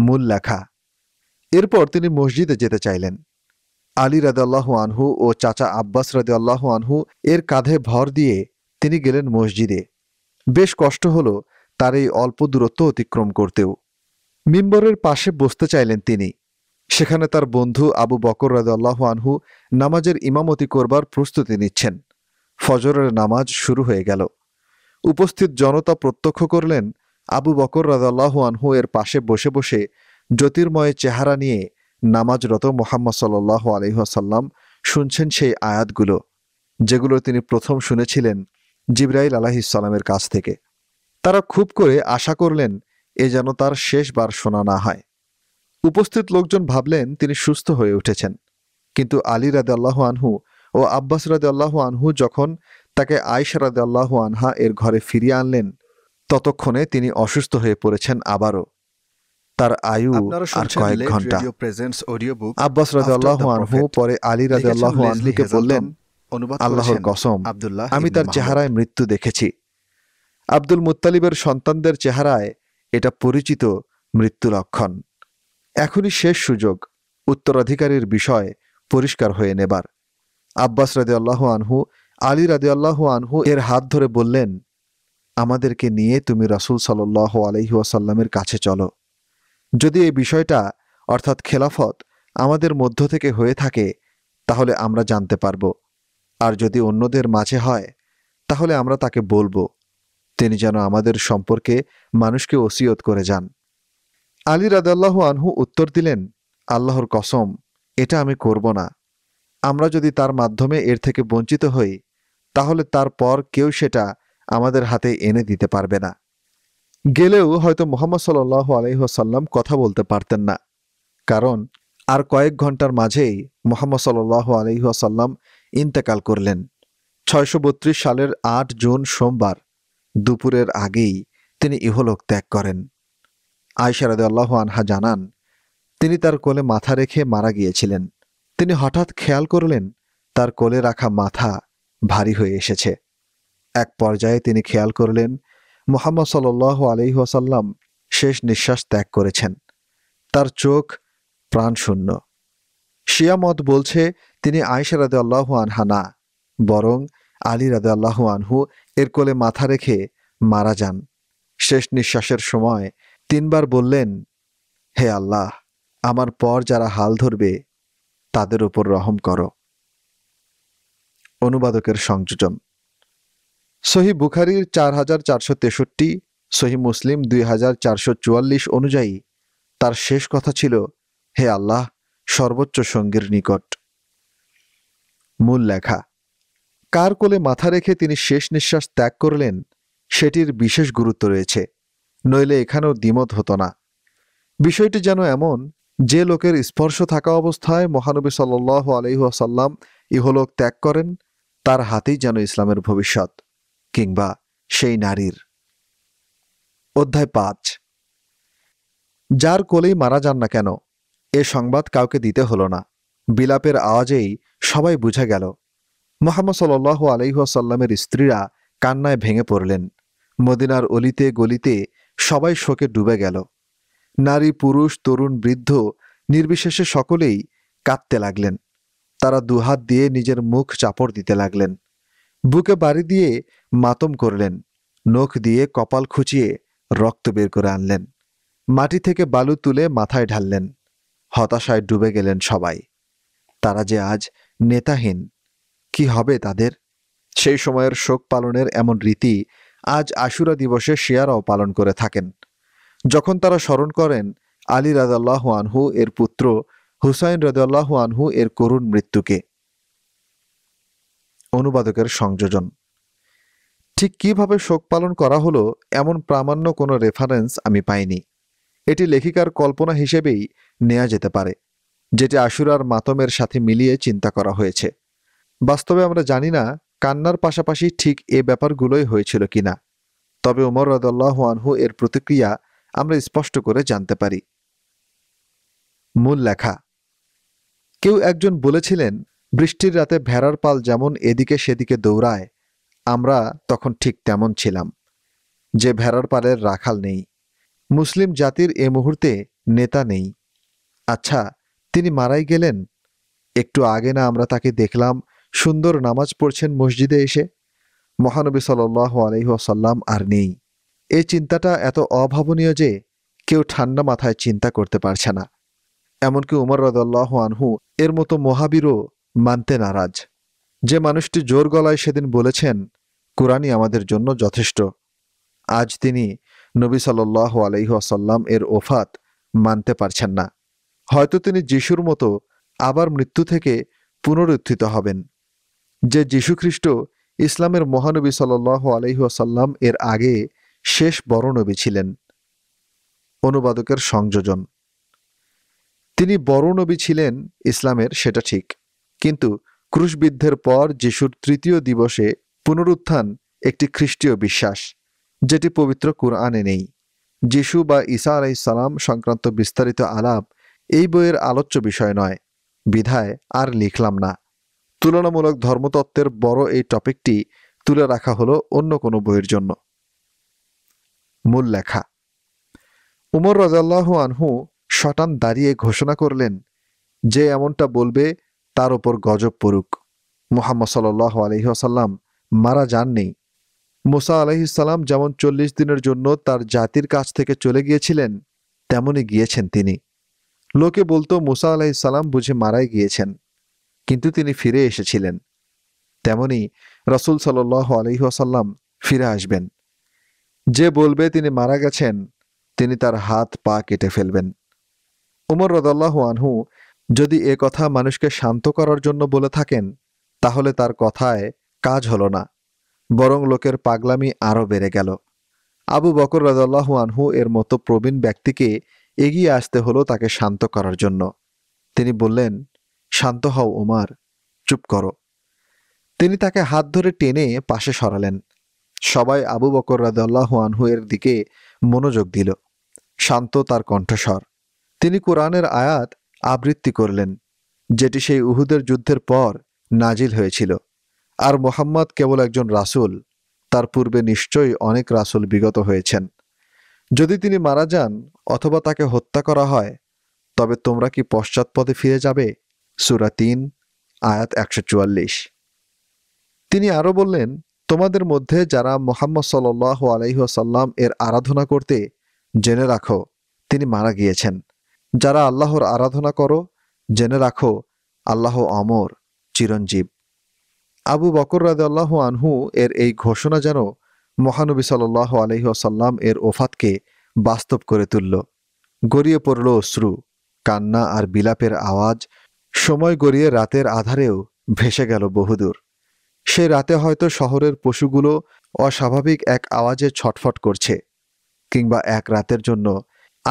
মূল লেখা এরপর তিনি মসজিদে যেতে চাইলেন আলী রাদাল্লাহু আনহু ও চাচা আব্বাস রাদাল্লাহু আনহু এর কাঁধে ভর দিয়ে তিনি গেলেন মসজিদে বেশ কষ্ট হল তার এই অল্প দূরত্ব অতিক্রম করতেও মিম্বরের পাশে বসতে চাইলেন তিনি সেখানে তার বন্ধু আবু বকর রাদাল্লাহু আনহু নামাজের ইমামতি করবার প্রস্তুতি নিচ্ছেন ফজরের নামাজ শুরু হয়ে গেল উপস্থিত জনতা প্রত্যক্ষ করলেন আবু বকর রাজাল্লাহু আনহু এর পাশে বসে বসে জ্যোতির্ময় চেহারা নিয়ে নামাজরত মোহাম্মদ সাল্লাহ আলহিহাসাল্লাম শুনছেন সেই আয়াতগুলো যেগুলো তিনি প্রথম শুনেছিলেন জিব্রাইল আলাহিসাল্লামের কাছ থেকে তারা খুব করে আশা করলেন এ যেন তার শেষবার শোনা না হয় উপস্থিত লোকজন ভাবলেন তিনি সুস্থ হয়ে উঠেছেন কিন্তু আলী রাদে আল্লাহ আনহু ও আব্বাস রাদে আল্লাহ আনহু যখন তাকে আয়সা রাদে আল্লাহ আনহা এর ঘরে ফিরিয়ে আনলেন ততক্ষণে তিনি অসুস্থ হয়ে পড়েছেন আবারও তার আয়ু আর কয়েক ঘন্টা আব্বাস রাজু আনহু পরে আলী রাজু আনহুকে বললেন আল্লাহর কসম আমি তার চেহারায় মৃত্যু দেখেছি আব্দুল মুতালিবের সন্তানদের চেহারায় এটা পরিচিত মৃত্যু লক্ষণ এখনই শেষ সুযোগ উত্তরাধিকারীর বিষয় পরিষ্কার হয়ে নেবার আব্বাস রাজে আল্লাহ আনহু আলী রাজে আল্লাহ আনহু এর হাত ধরে বললেন আমাদেরকে নিয়ে তুমি রাসুল সাল্লাহ আলহিউসাল্লামের কাছে চলো যদি এই বিষয়টা অর্থাৎ খেলাফত আমাদের মধ্য থেকে হয়ে থাকে তাহলে আমরা জানতে পারব আর যদি অন্যদের মাঝে হয় তাহলে আমরা তাকে বলবো তিনি যেন আমাদের সম্পর্কে মানুষকে ওসিয়ত করে যান আলী রাদাল্লাহ আনহু উত্তর দিলেন আল্লাহর কসম এটা আমি করব না আমরা যদি তার মাধ্যমে এর থেকে বঞ্চিত হই তাহলে তারপর কেউ সেটা আমাদের হাতে এনে দিতে পারবে না গেলেও হয়তো মোহাম্মদ সাল্লাহ আলহিহসাল্লাম কথা বলতে পারতেন না কারণ আর কয়েক ঘন্টার মাঝেই মোহাম্মদ সাল্লাহ সাল্লাম ইন্তেকাল করলেন ছয়শো সালের আট জুন সোমবার দুপুরের আগেই তিনি ইহলোক ত্যাগ করেন আয়সারদ আল্লাহ আনহা জানান তিনি তার কোলে মাথা রেখে মারা গিয়েছিলেন তিনি হঠাৎ খেয়াল করলেন তার কোলে রাখা মাথা ভারী হয়ে এসেছে এক পর্যায়ে তিনি খেয়াল করলেন মোহাম্মদ সাল আলি ওয়াসাল্লাম শেষ নিঃশ্বাস ত্যাগ করেছেন তার চোখ প্রাণশূন্য শিয়ামত বলছে তিনি আয়েশা রাদে আল্লাহ আনহা না বরং আলী রাদে আল্লাহ আনহু এর কোলে মাথা রেখে মারা যান শেষ নিঃশ্বাসের সময় তিনবার বললেন হে আল্লাহ আমার পর যারা হাল ধরবে তাদের উপর রহম করো অনুবাদকের সংযোজন সহি বুখারির চার হাজার চারশো তেষট্টি সহি মুসলিম দুই হাজার চারশো চুয়াল্লিশ অনুযায়ী তার শেষ কথা ছিল হে আল্লাহ সর্বোচ্চ সঙ্গীর নিকট মূল লেখা কার কোলে মাথা রেখে তিনি শেষ নিঃশ্বাস ত্যাগ করলেন সেটির বিশেষ গুরুত্ব রয়েছে নইলে এখানেও দ্বিমত হতো না বিষয়টি যেন এমন যে লোকের স্পর্শ থাকা অবস্থায় মহানবী সাল্লাহ আলহাসাল্লাম ইহলোক ত্যাগ করেন তার হাতেই যেন ইসলামের ভবিষ্যৎ কিংবা সেই নারীর অধ্যায় পাঁচ যার কোলেই মারা যান না কেন এ সংবাদ কাউকে দিতে হল না বিলাপের আওয়াজেই সবাই বুঝে গেল মোহাম্মদ সাল আলহিহাসাল্লামের স্ত্রীরা কান্নায় ভেঙে পড়লেন মদিনার অলিতে গলিতে সবাই শোকে ডুবে গেল নারী পুরুষ তরুণ বৃদ্ধ নির্বিশেষে সকলেই কাঁদতে লাগলেন তারা দুহাত দিয়ে নিজের মুখ চাপড় দিতে লাগলেন বুকে বাড়ি দিয়ে মাতম করলেন নখ দিয়ে কপাল খুঁচিয়ে রক্ত বের করে আনলেন মাটি থেকে বালু তুলে মাথায় ঢাললেন হতাশায় ডুবে গেলেন সবাই তারা যে আজ নেতাহীন কি হবে তাদের সেই সময়ের শোক পালনের এমন রীতি আজ আশুরা দিবসে শিয়ারাও পালন করে থাকেন যখন তারা স্মরণ করেন আলী রাজাল্লাহ আনহু এর পুত্র হুসাইন রাজাল্লাহ আনহু এর করুণ মৃত্যুকে অনুবাদকের সংযোজন ঠিক কিভাবে শোক পালন করা হলো এমন প্রামাণ্য কোনো রেফারেন্স আমি পাইনি এটি লেখিকার কল্পনা হিসেবেই নেওয়া যেতে পারে যেটি আশুরার মাতমের সাথে মিলিয়ে চিন্তা করা হয়েছে বাস্তবে আমরা জানি না কান্নার পাশাপাশি ঠিক এ ব্যাপারগুলোই হয়েছিল কিনা তবে ওমর রদল্লাহ আনহু এর প্রতিক্রিয়া আমরা স্পষ্ট করে জানতে পারি মূল লেখা কেউ একজন বলেছিলেন বৃষ্টির রাতে ভেড়ার পাল যেমন এদিকে সেদিকে দৌড়ায় আমরা তখন ঠিক তেমন ছিলাম যে ভেড়ার পালের রাখাল নেই মুসলিম জাতির এ মুহূর্তে নেতা নেই আচ্ছা তিনি মারাই গেলেন একটু আগে না আমরা তাকে দেখলাম সুন্দর নামাজ পড়ছেন মসজিদে এসে মহানবী সাল্লাহ আলহিহাসাল্লাম আর নেই এই চিন্তাটা এত অভাবনীয় যে কেউ ঠান্ডা মাথায় চিন্তা করতে পারছে না এমনকি উমর রদাল্লাহ আনহু এর মতো মহাবীরও মানতে নারাজ যে মানুষটি জোর গলায় সেদিন বলেছেন কোরআনই আমাদের জন্য যথেষ্ট আজ তিনি নবী সাল্লাহ আলহিহাসাল্লাম এর ওফাত মানতে পারছেন না হয়তো তিনি যিশুর মতো আবার মৃত্যু থেকে পুনরুত্থিত হবেন যে যীশুখ্রিস্ট ইসলামের মহানবী সাল্লাহ আলহিহাসাল্লাম এর আগে শেষ বড় নবী ছিলেন অনুবাদকের সংযোজন তিনি বড় নবী ছিলেন ইসলামের সেটা ঠিক কিন্তু ক্রুশবিদ্ধের পর যিশুর তৃতীয় দিবসে পুনরুত্থান একটি খ্রিস্টীয় বিশ্বাস যেটি পবিত্র কুরআনে নেই যিশু বা ঈসা আলাই সালাম সংক্রান্ত বিস্তারিত আলাপ এই বইয়ের আলোচ্য বিষয় নয় বিধায় আর লিখলাম না তুলনামূলক ধর্মতত্ত্বের বড় এই টপিকটি তুলে রাখা হলো অন্য কোনো বইয়ের জন্য মূল লেখা উমর রাজাল্লাহ আনহু শটান দাঁড়িয়ে ঘোষণা করলেন যে এমনটা বলবে তার ওপর গজব পড়ুক মোহাম্মদ সাল্লাহ আলহিহাসাল্লাম মারা যাননি মোসা আলহিসাল্লাম যেমন চল্লিশ দিনের জন্য তার জাতির কাছ থেকে চলে গিয়েছিলেন তেমনই গিয়েছেন তিনি লোকে বলতো মুসা আলহিসাল্লাম বুঝে মারাই গিয়েছেন কিন্তু তিনি ফিরে এসেছিলেন তেমনি রসুল সাল্লাহ আলহিহাসাল্লাম ফিরে আসবেন যে বলবে তিনি মারা গেছেন তিনি তার হাত পা কেটে ফেলবেন উমর রদাল্লাহ আনহু যদি এ কথা মানুষকে শান্ত করার জন্য বলে থাকেন তাহলে তার কথায় কাজ হল না বরং লোকের পাগলামি আরও বেড়ে গেল আবু বকর রাজাল্লাহু আনহু এর মতো প্রবীণ ব্যক্তিকে এগিয়ে আসতে হলো তাকে শান্ত করার জন্য তিনি বললেন শান্ত হও উমার চুপ করো তিনি তাকে হাত ধরে টেনে পাশে সরালেন সবাই আবু বকর রাজাল্লাহু আনহু এর দিকে মনোযোগ দিল শান্ত তার কণ্ঠস্বর তিনি কোরআনের আয়াত আবৃত্তি করলেন যেটি সেই উহুদের যুদ্ধের পর নাজিল হয়েছিল আর মোহাম্মদ কেবল একজন রাসুল তার পূর্বে নিশ্চয়ই অনেক রাসুল বিগত হয়েছেন যদি তিনি মারা যান অথবা তাকে হত্যা করা হয় তবে তোমরা কি পশ্চাৎপদে ফিরে যাবে সুরা তিন আয়াত একশো চুয়াল্লিশ তিনি আরও বললেন তোমাদের মধ্যে যারা মোহাম্মদ সাল্লাহ সাল্লাম এর আরাধনা করতে জেনে রাখো তিনি মারা গিয়েছেন যারা আল্লাহর আরাধনা করো জেনে রাখো আল্লাহ অমর চিরঞ্জীব আবু বকর আল্লাহ আনহু এর এই ঘোষণা যেন মহানবী সাল্লাহ আলহিহসাল্লাম এর ওফাতকে বাস্তব করে তুলল গড়িয়ে পড়ল অশ্রু কান্না আর বিলাপের আওয়াজ সময় গড়িয়ে রাতের আধারেও ভেসে গেল বহুদূর সে রাতে হয়তো শহরের পশুগুলো অস্বাভাবিক এক আওয়াজে ছটফট করছে কিংবা এক রাতের জন্য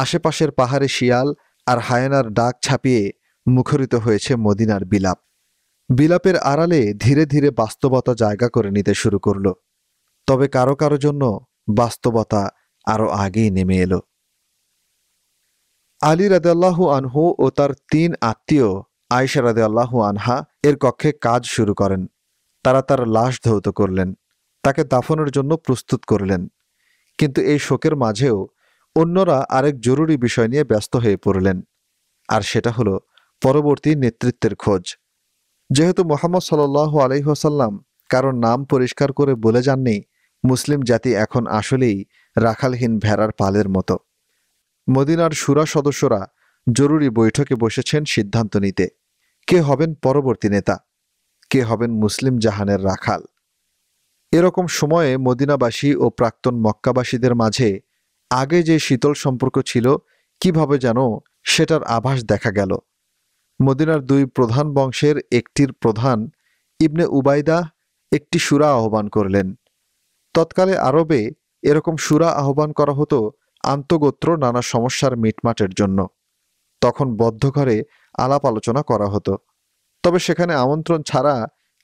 আশেপাশের পাহাড়ে শিয়াল আর হায়নার ডাক ছাপিয়ে মুখরিত হয়েছে মদিনার বিলাপ বিলাপের আড়ালে ধীরে ধীরে বাস্তবতা জায়গা করে নিতে শুরু করল তবে কারো কারো জন্য বাস্তবতা আরও আগেই নেমে এলো আলী রাদেল্লাহু আনহু ও তার তিন আত্মীয় আয়সা আল্লাহু আনহা এর কক্ষে কাজ শুরু করেন তারা তার লাশ ধৌত করলেন তাকে দাফনের জন্য প্রস্তুত করলেন কিন্তু এই শোকের মাঝেও অন্যরা আরেক জরুরি বিষয় নিয়ে ব্যস্ত হয়ে পড়লেন আর সেটা হলো পরবর্তী নেতৃত্বের খোঁজ যেহেতু মোহাম্মদ সাল্লাহ আলহিহাসাল্লাম কারণ নাম পরিষ্কার করে বলে যাননি মুসলিম জাতি এখন আসলেই রাখালহীন ভেড়ার পালের মতো মদিনার সুরা সদস্যরা জরুরি বৈঠকে বসেছেন সিদ্ধান্ত নিতে কে হবেন পরবর্তী নেতা কে হবেন মুসলিম জাহানের রাখাল এরকম সময়ে মদিনাবাসী ও প্রাক্তন মক্কাবাসীদের মাঝে আগে যে শীতল সম্পর্ক ছিল কিভাবে যেন সেটার আভাস দেখা গেল মদিনার দুই প্রধান বংশের একটির প্রধান ইবনে উবাইদা একটি সুরা আহ্বান করলেন তৎকালে আরবে এরকম সুরা আহ্বান করা হতো আন্তগোত্র নানা সমস্যার মিটমাটের জন্য তখন বদ্ধ ঘরে আলাপ আলোচনা করা হতো তবে সেখানে আমন্ত্রণ ছাড়া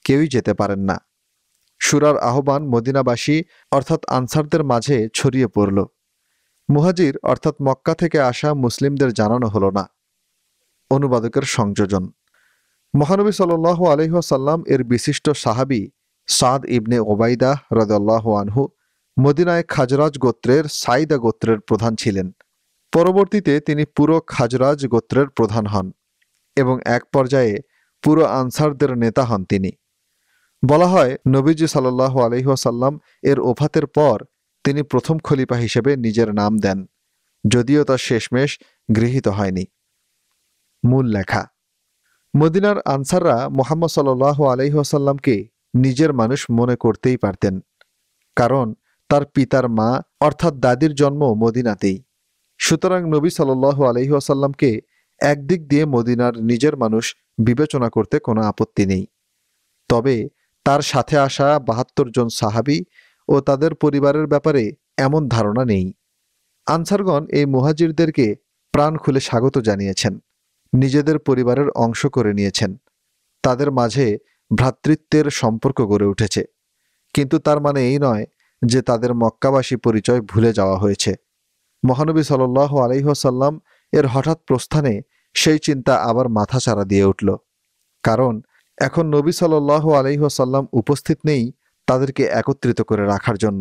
কেউই যেতে পারেন না সুরার আহ্বান মদিনাবাসী অর্থাৎ আনসারদের মাঝে ছড়িয়ে পড়ল মুহাজির অর্থাৎ মক্কা থেকে আসা মুসলিমদের জানানো হলো না অনুবাদকের সংযোজন মহানবী সাল আলহাসাল্লাম এর বিশিষ্ট সাহাবি সাদ ইবনে ওবাইদা রদাল্লাহ আনহু মদিনায় খাজরাজ গোত্রের সাইদা গোত্রের প্রধান ছিলেন পরবর্তীতে তিনি পুরো খাজরাজ গোত্রের প্রধান হন এবং এক পর্যায়ে পুরো আনসারদের নেতা হন তিনি বলা হয় নবীজি সাল্লাহ আলহ্লাম এর ওফাতের পর তিনি প্রথম খলিফা হিসেবে নিজের নাম দেন যদিও তা শেষমেশ গৃহীত হয়নি মূল লেখা মদিনার আনসাররা মোহাম্মদ সাল আলহিহাসাল্লামকে নিজের মানুষ মনে করতেই পারতেন কারণ তার পিতার মা অর্থাৎ দাদির জন্ম মদিনাতেই সুতরাং নবী সাল্লাহ আলহিহাসাল্লামকে একদিক দিয়ে মদিনার নিজের মানুষ বিবেচনা করতে কোনো আপত্তি নেই তবে তার সাথে আসা বাহাত্তর জন সাহাবি ও তাদের পরিবারের ব্যাপারে এমন ধারণা নেই আনসারগণ এই মুহাজিরদেরকে প্রাণ খুলে স্বাগত জানিয়েছেন নিজেদের পরিবারের অংশ করে নিয়েছেন তাদের মাঝে ভ্রাতৃত্বের সম্পর্ক গড়ে উঠেছে কিন্তু তার মানে এই নয় যে তাদের মক্কাবাসী পরিচয় ভুলে যাওয়া হয়েছে মহানবী সাল আলহ্লাম এর হঠাৎ প্রস্থানে সেই চিন্তা আবার মাথা চারা দিয়ে উঠল কারণ এখন নবী সাল্লাহ সাল্লাম উপস্থিত নেই তাদেরকে একত্রিত করে রাখার জন্য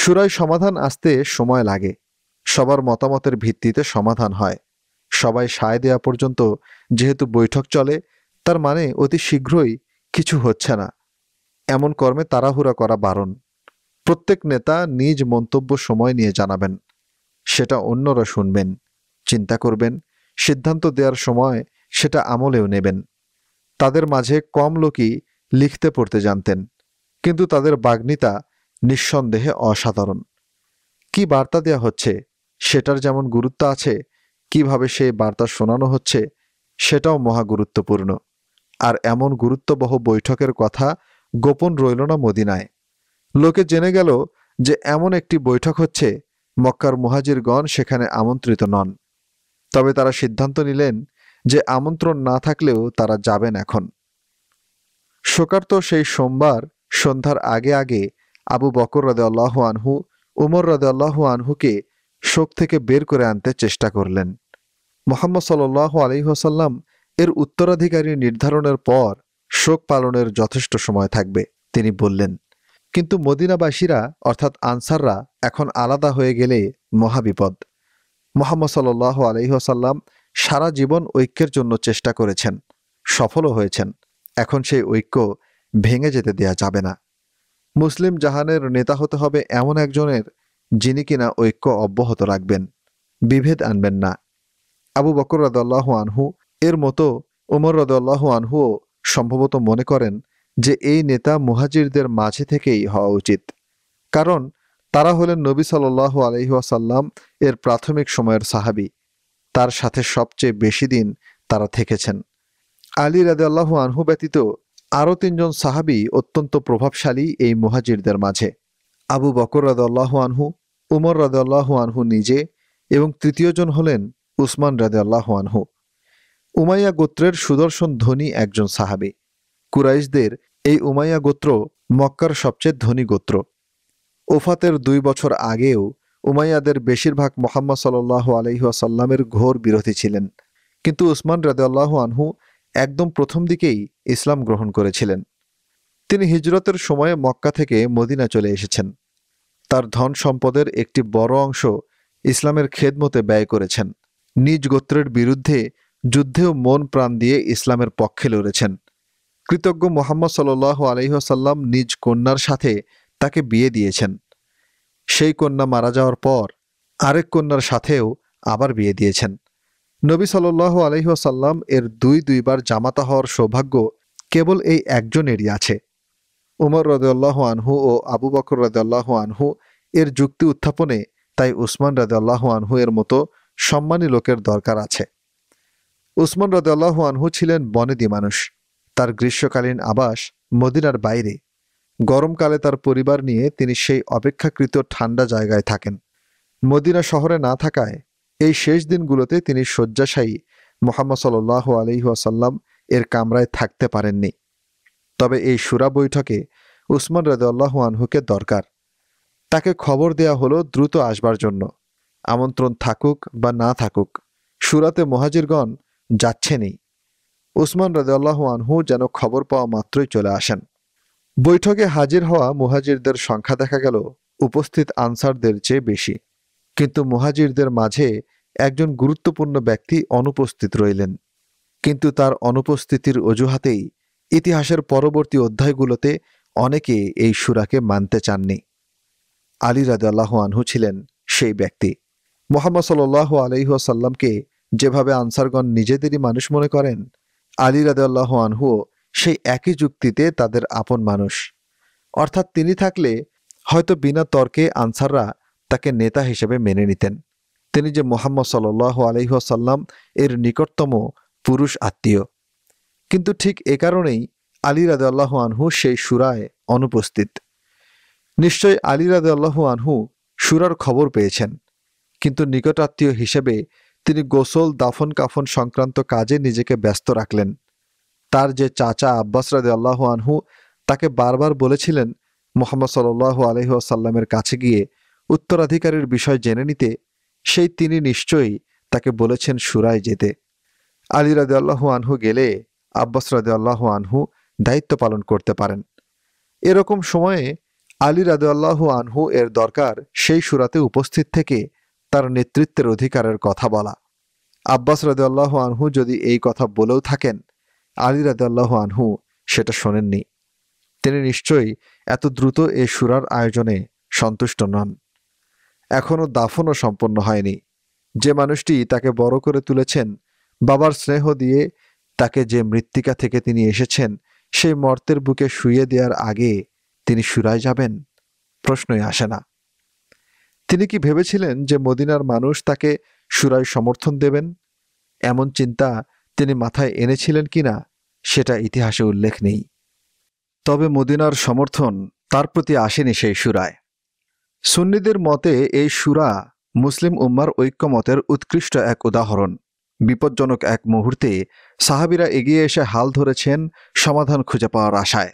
সুরায় সমাধান আসতে সময় লাগে সবার মতামতের ভিত্তিতে সমাধান হয় সবাই সায় দেওয়া পর্যন্ত যেহেতু বৈঠক চলে তার মানে অতি শীঘ্রই কিছু হচ্ছে না এমন কর্মে তাড়াহুড়া করা বারণ প্রত্যেক নেতা নিজ মন্তব্য সময় নিয়ে জানাবেন সেটা অন্যরা শুনবেন চিন্তা করবেন সিদ্ধান্ত দেওয়ার সময় সেটা আমলেও নেবেন তাদের মাঝে কম লোকই লিখতে পড়তে জানতেন কিন্তু তাদের বাগ্নিতা নিঃসন্দেহে অসাধারণ কি বার্তা দেয়া হচ্ছে সেটার যেমন গুরুত্ব আছে কিভাবে সেই বার্তা শোনানো হচ্ছে সেটাও মহা গুরুত্বপূর্ণ আর এমন গুরুত্ববহ বৈঠকের কথা গোপন রইল না মদিনায় লোকে জেনে গেল যে এমন একটি বৈঠক হচ্ছে মক্কার মহাজিরগণ সেখানে আমন্ত্রিত নন তবে তারা সিদ্ধান্ত নিলেন যে আমন্ত্রণ না থাকলেও তারা যাবেন এখন শোকার্ত সেই সোমবার সন্ধ্যার আগে আগে আবু বকর রদে আল্লাহ আনহু উমর রদে আল্লাহ আনহুকে শোক থেকে বের করে আনতে চেষ্টা করলেন মোহাম্মদ সাল আলহিহসাল্লাম এর উত্তরাধিকারী নির্ধারণের পর শোক পালনের যথেষ্ট সময় থাকবে তিনি বললেন কিন্তু মদিনাবাসীরা অর্থাৎ আনসাররা এখন আলাদা হয়ে গেলে মহাবিপদ মোহাম্মদ সাল আলহিহসাল্লাম সারা জীবন ঐক্যের জন্য চেষ্টা করেছেন সফলও হয়েছেন এখন সেই ঐক্য ভেঙে যেতে দেয়া যাবে না মুসলিম জাহানের নেতা হতে হবে এমন একজনের যিনি কিনা ঐক্য অব্যাহত রাখবেন বিভেদ আনবেন না আবু বকর রদাল্লাহ আনহু এর মতো ওমর রদাল্লাহ আনহুও সম্ভবত মনে করেন যে এই নেতা মুহাজিরদের মাঝে থেকেই হওয়া উচিত কারণ তারা হলেন নবী সাল্লাহ আলহিহাসাল্লাম এর প্রাথমিক সময়ের সাহাবি তার সাথে সবচেয়ে বেশি দিন তারা থেকেছেন আলী রাদু আনহু ব্যতীত আরও তিনজন সাহাবি অত্যন্ত প্রভাবশালী এই মুহাজিরদের মাঝে আবু বকর রাদাল্লাহ আনহু উমর রাদাল্লাহ আনহু নিজে এবং তৃতীয়জন হলেন উসমান রাদাল্লাহ আনহু উমাইয়া গোত্রের সুদর্শন ধনী একজন সাহাবি কুরাইশদের এই উমাইয়া গোত্র মক্কার সবচেয়ে ধনী গোত্র ওফাতের দুই বছর আগেও উমাইয়াদের বেশিরভাগ মোহাম্মদ সাল্লাহ আলহিহাসাল্লামের ঘোর বিরোধী ছিলেন কিন্তু উসমান রাদাল্লাহ আনহু একদম প্রথম দিকেই ইসলাম গ্রহণ করেছিলেন তিনি হিজরতের সময়ে মক্কা থেকে মদিনা চলে এসেছেন তার ধন সম্পদের একটি বড় অংশ ইসলামের খেদমতে ব্যয় করেছেন নিজ গোত্রের বিরুদ্ধে যুদ্ধেও মন প্রাণ দিয়ে ইসলামের পক্ষে লড়েছেন কৃতজ্ঞ মোহাম্মদ সাল্লাহ আলহিহসাল্লাম নিজ কন্যার সাথে তাকে বিয়ে দিয়েছেন সেই কন্যা মারা যাওয়ার পর আরেক কন্যার সাথেও আবার বিয়ে দিয়েছেন নবী সাল্লাহ আলহিহাসাল্লাম এর দুই দুইবার জামাতা হওয়ার সৌভাগ্য কেবল এই একজনেরই আছে উমর রদাহ আনহু ও আবু বকর রদাহ আনহু এর যুক্তি উত্থাপনে তাই উসমান রদাল্লাহ আনহু এর মতো সম্মানী লোকের দরকার আছে উসমান রদাল্লাহ আনহু ছিলেন বনেদি মানুষ তার গ্রীষ্মকালীন আবাস মদিনার বাইরে গরমকালে তার পরিবার নিয়ে তিনি সেই অপেক্ষাকৃত ঠান্ডা জায়গায় থাকেন মদিনা শহরে না থাকায় এই শেষ দিনগুলোতে তিনি শয্যাশায়ী মোহাম্মদ সাল্লাহ আলহিহাসাল্লাম এর কামরায় থাকতে পারেননি তবে এই সুরা বৈঠকে উসমান রাজাল্লাহ আনহুকে দরকার তাকে খবর দেয়া হলো দ্রুত আসবার জন্য আমন্ত্রণ থাকুক বা না থাকুক সুরাতে মহাজিরগণ যাচ্ছেনই উসমান রাজাল্লাহ আনহু যেন খবর পাওয়া মাত্রই চলে আসেন বৈঠকে হাজির হওয়া মুহাজিরদের সংখ্যা দেখা গেল উপস্থিত আনসারদের চেয়ে বেশি কিন্তু মুহাজিরদের মাঝে একজন গুরুত্বপূর্ণ ব্যক্তি অনুপস্থিত রইলেন কিন্তু তার অনুপস্থিতির অজুহাতেই ইতিহাসের পরবর্তী অধ্যায়গুলোতে অনেকে এই সুরাকে মানতে চাননি আলী রাজাল্লাহ আনহু ছিলেন সেই ব্যক্তি মোহাম্মদ সাল্লাহ আলহিহাসাল্লামকে যেভাবে আনসারগণ নিজেদেরই মানুষ মনে করেন আলী রাজাল্লাহ আনহুও সেই একই যুক্তিতে তাদের আপন মানুষ অর্থাৎ তিনি থাকলে হয়তো বিনা তর্কে আনসাররা তাকে নেতা হিসেবে মেনে নিতেন তিনি যে মোহাম্মদ সাল্লাহ আলহিহাসাল্লাম এর নিকটতম পুরুষ আত্মীয় কিন্তু ঠিক এ কারণেই আলী রাজাল্লাহ আনহু সেই সুরায় অনুপস্থিত নিশ্চয় আলী রাজাল্লাহ আনহু সুরার খবর পেয়েছেন কিন্তু নিকটাত্মীয় হিসেবে তিনি গোসল দাফন কাফন সংক্রান্ত কাজে নিজেকে ব্যস্ত রাখলেন তার যে চাচা আব্বাস রাজে আল্লাহ আনহু তাকে বারবার বলেছিলেন মোহাম্মদ আলহ আলহিহাসাল্লামের কাছে গিয়ে উত্তরাধিকারের বিষয় জেনে নিতে সেই তিনি নিশ্চয়ই তাকে বলেছেন সুরায় যেতে আলী রাজে আল্লাহ আনহু গেলে আব্বাস রাজে আল্লাহ আনহু দায়িত্ব পালন করতে পারেন এরকম সময়ে আলী রাজে আল্লাহ আনহু এর দরকার সেই সুরাতে উপস্থিত থেকে তার নেতৃত্বের অধিকারের কথা বলা আব্বাস রাজে আল্লাহ আনহু যদি এই কথা বলেও থাকেন আলী রাজে আল্লাহ আনহু সেটা শোনেননি তিনি নিশ্চয়ই এত দ্রুত এ সুরার আয়োজনে সন্তুষ্ট নন এখনও দাফনও সম্পন্ন হয়নি যে মানুষটি তাকে বড় করে তুলেছেন বাবার স্নেহ দিয়ে তাকে যে মৃত্তিকা থেকে তিনি এসেছেন সেই মর্তের বুকে শুয়ে দেওয়ার আগে তিনি সুরায় যাবেন প্রশ্নই আসে না তিনি কি ভেবেছিলেন যে মদিনার মানুষ তাকে সুরায় সমর্থন দেবেন এমন চিন্তা তিনি মাথায় এনেছিলেন কিনা সেটা ইতিহাসে উল্লেখ নেই তবে মদিনার সমর্থন তার প্রতি আসেনি সেই সুরায় সুন্নিদের মতে এই সুরা মুসলিম উম্মার ঐক্যমতের উৎকৃষ্ট এক উদাহরণ বিপজ্জনক এক মুহূর্তে সাহাবিরা এগিয়ে এসে হাল ধরেছেন সমাধান খুঁজে পাওয়ার আশায়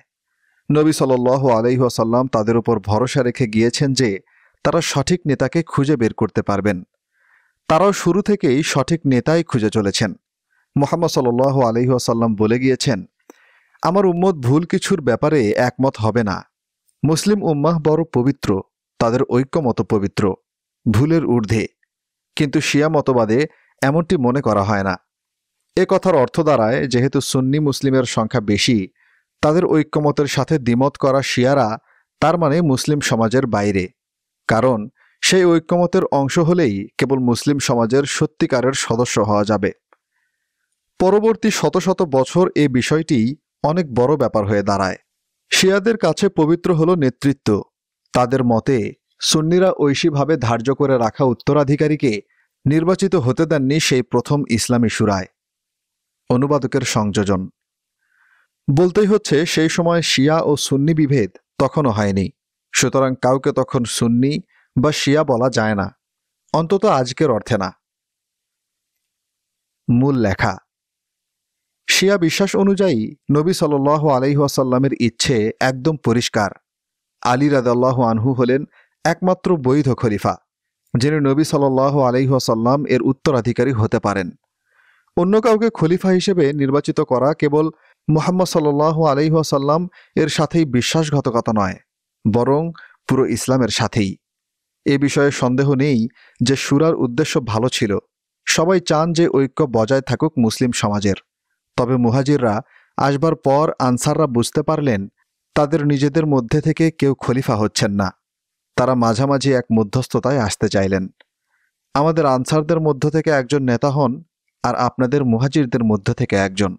নবী সাল আলহিহাসাল্লাম তাদের উপর ভরসা রেখে গিয়েছেন যে তারা সঠিক নেতাকে খুঁজে বের করতে পারবেন তারাও শুরু থেকেই সঠিক নেতাই খুঁজে চলেছেন মোহাম্মদ সাল্লাহ আলহিহাসাল্লাম বলে গিয়েছেন আমার উম্মত ভুল কিছুর ব্যাপারে একমত হবে না মুসলিম উম্মাহ বড় পবিত্র তাদের ঐক্যমত পবিত্র ভুলের ঊর্ধ্বে কিন্তু শিয়া মতবাদে এমনটি মনে করা হয় না এ কথার অর্থ দ্বারায় যেহেতু সুন্নি মুসলিমের সংখ্যা বেশি তাদের ঐক্যমতের সাথে দ্বিমত করা শিয়ারা তার মানে মুসলিম সমাজের বাইরে কারণ সেই ঐক্যমতের অংশ হলেই কেবল মুসলিম সমাজের সত্যিকারের সদস্য হওয়া যাবে পরবর্তী শত শত বছর এ বিষয়টি অনেক বড় ব্যাপার হয়ে দাঁড়ায় শিয়াদের কাছে পবিত্র হল নেতৃত্ব তাদের মতে সুন্নিরা ঐশীভাবে ধার্য করে রাখা উত্তরাধিকারীকে নির্বাচিত হতে দেননি সেই প্রথম ইসলামী সুরায় অনুবাদকের সংযোজন বলতেই হচ্ছে সেই সময় শিয়া ও সুন্নি বিভেদ তখনও হয়নি সুতরাং কাউকে তখন সুন্নি বা শিয়া বলা যায় না অন্তত আজকের অর্থে না মূল লেখা শিয়া বিশ্বাস অনুযায়ী নবী সাল আসাল্লামের ইচ্ছে একদম পরিষ্কার আলী রাজাল্লাহ আনহু হলেন একমাত্র বৈধ খলিফা যিনি নবী সাল্লাহ সাল্লাম এর উত্তরাধিকারী হতে পারেন অন্য কাউকে খলিফা হিসেবে নির্বাচিত করা কেবল মোহাম্মদ সাল্লাহ আলহিহাসাল্লাম এর সাথেই বিশ্বাসঘাতকতা নয় বরং পুরো ইসলামের সাথেই এ বিষয়ে সন্দেহ নেই যে সুরার উদ্দেশ্য ভালো ছিল সবাই চান যে ঐক্য বজায় থাকুক মুসলিম সমাজের তবে মুহাজিররা আসবার পর আনসাররা বুঝতে পারলেন তাদের নিজেদের মধ্যে থেকে কেউ খলিফা হচ্ছেন না তারা মাঝামাঝি এক মধ্যস্থতায় আসতে চাইলেন আমাদের আনসারদের মধ্য থেকে একজন নেতা হন আর আপনাদের মুহাজিরদের মধ্য থেকে একজন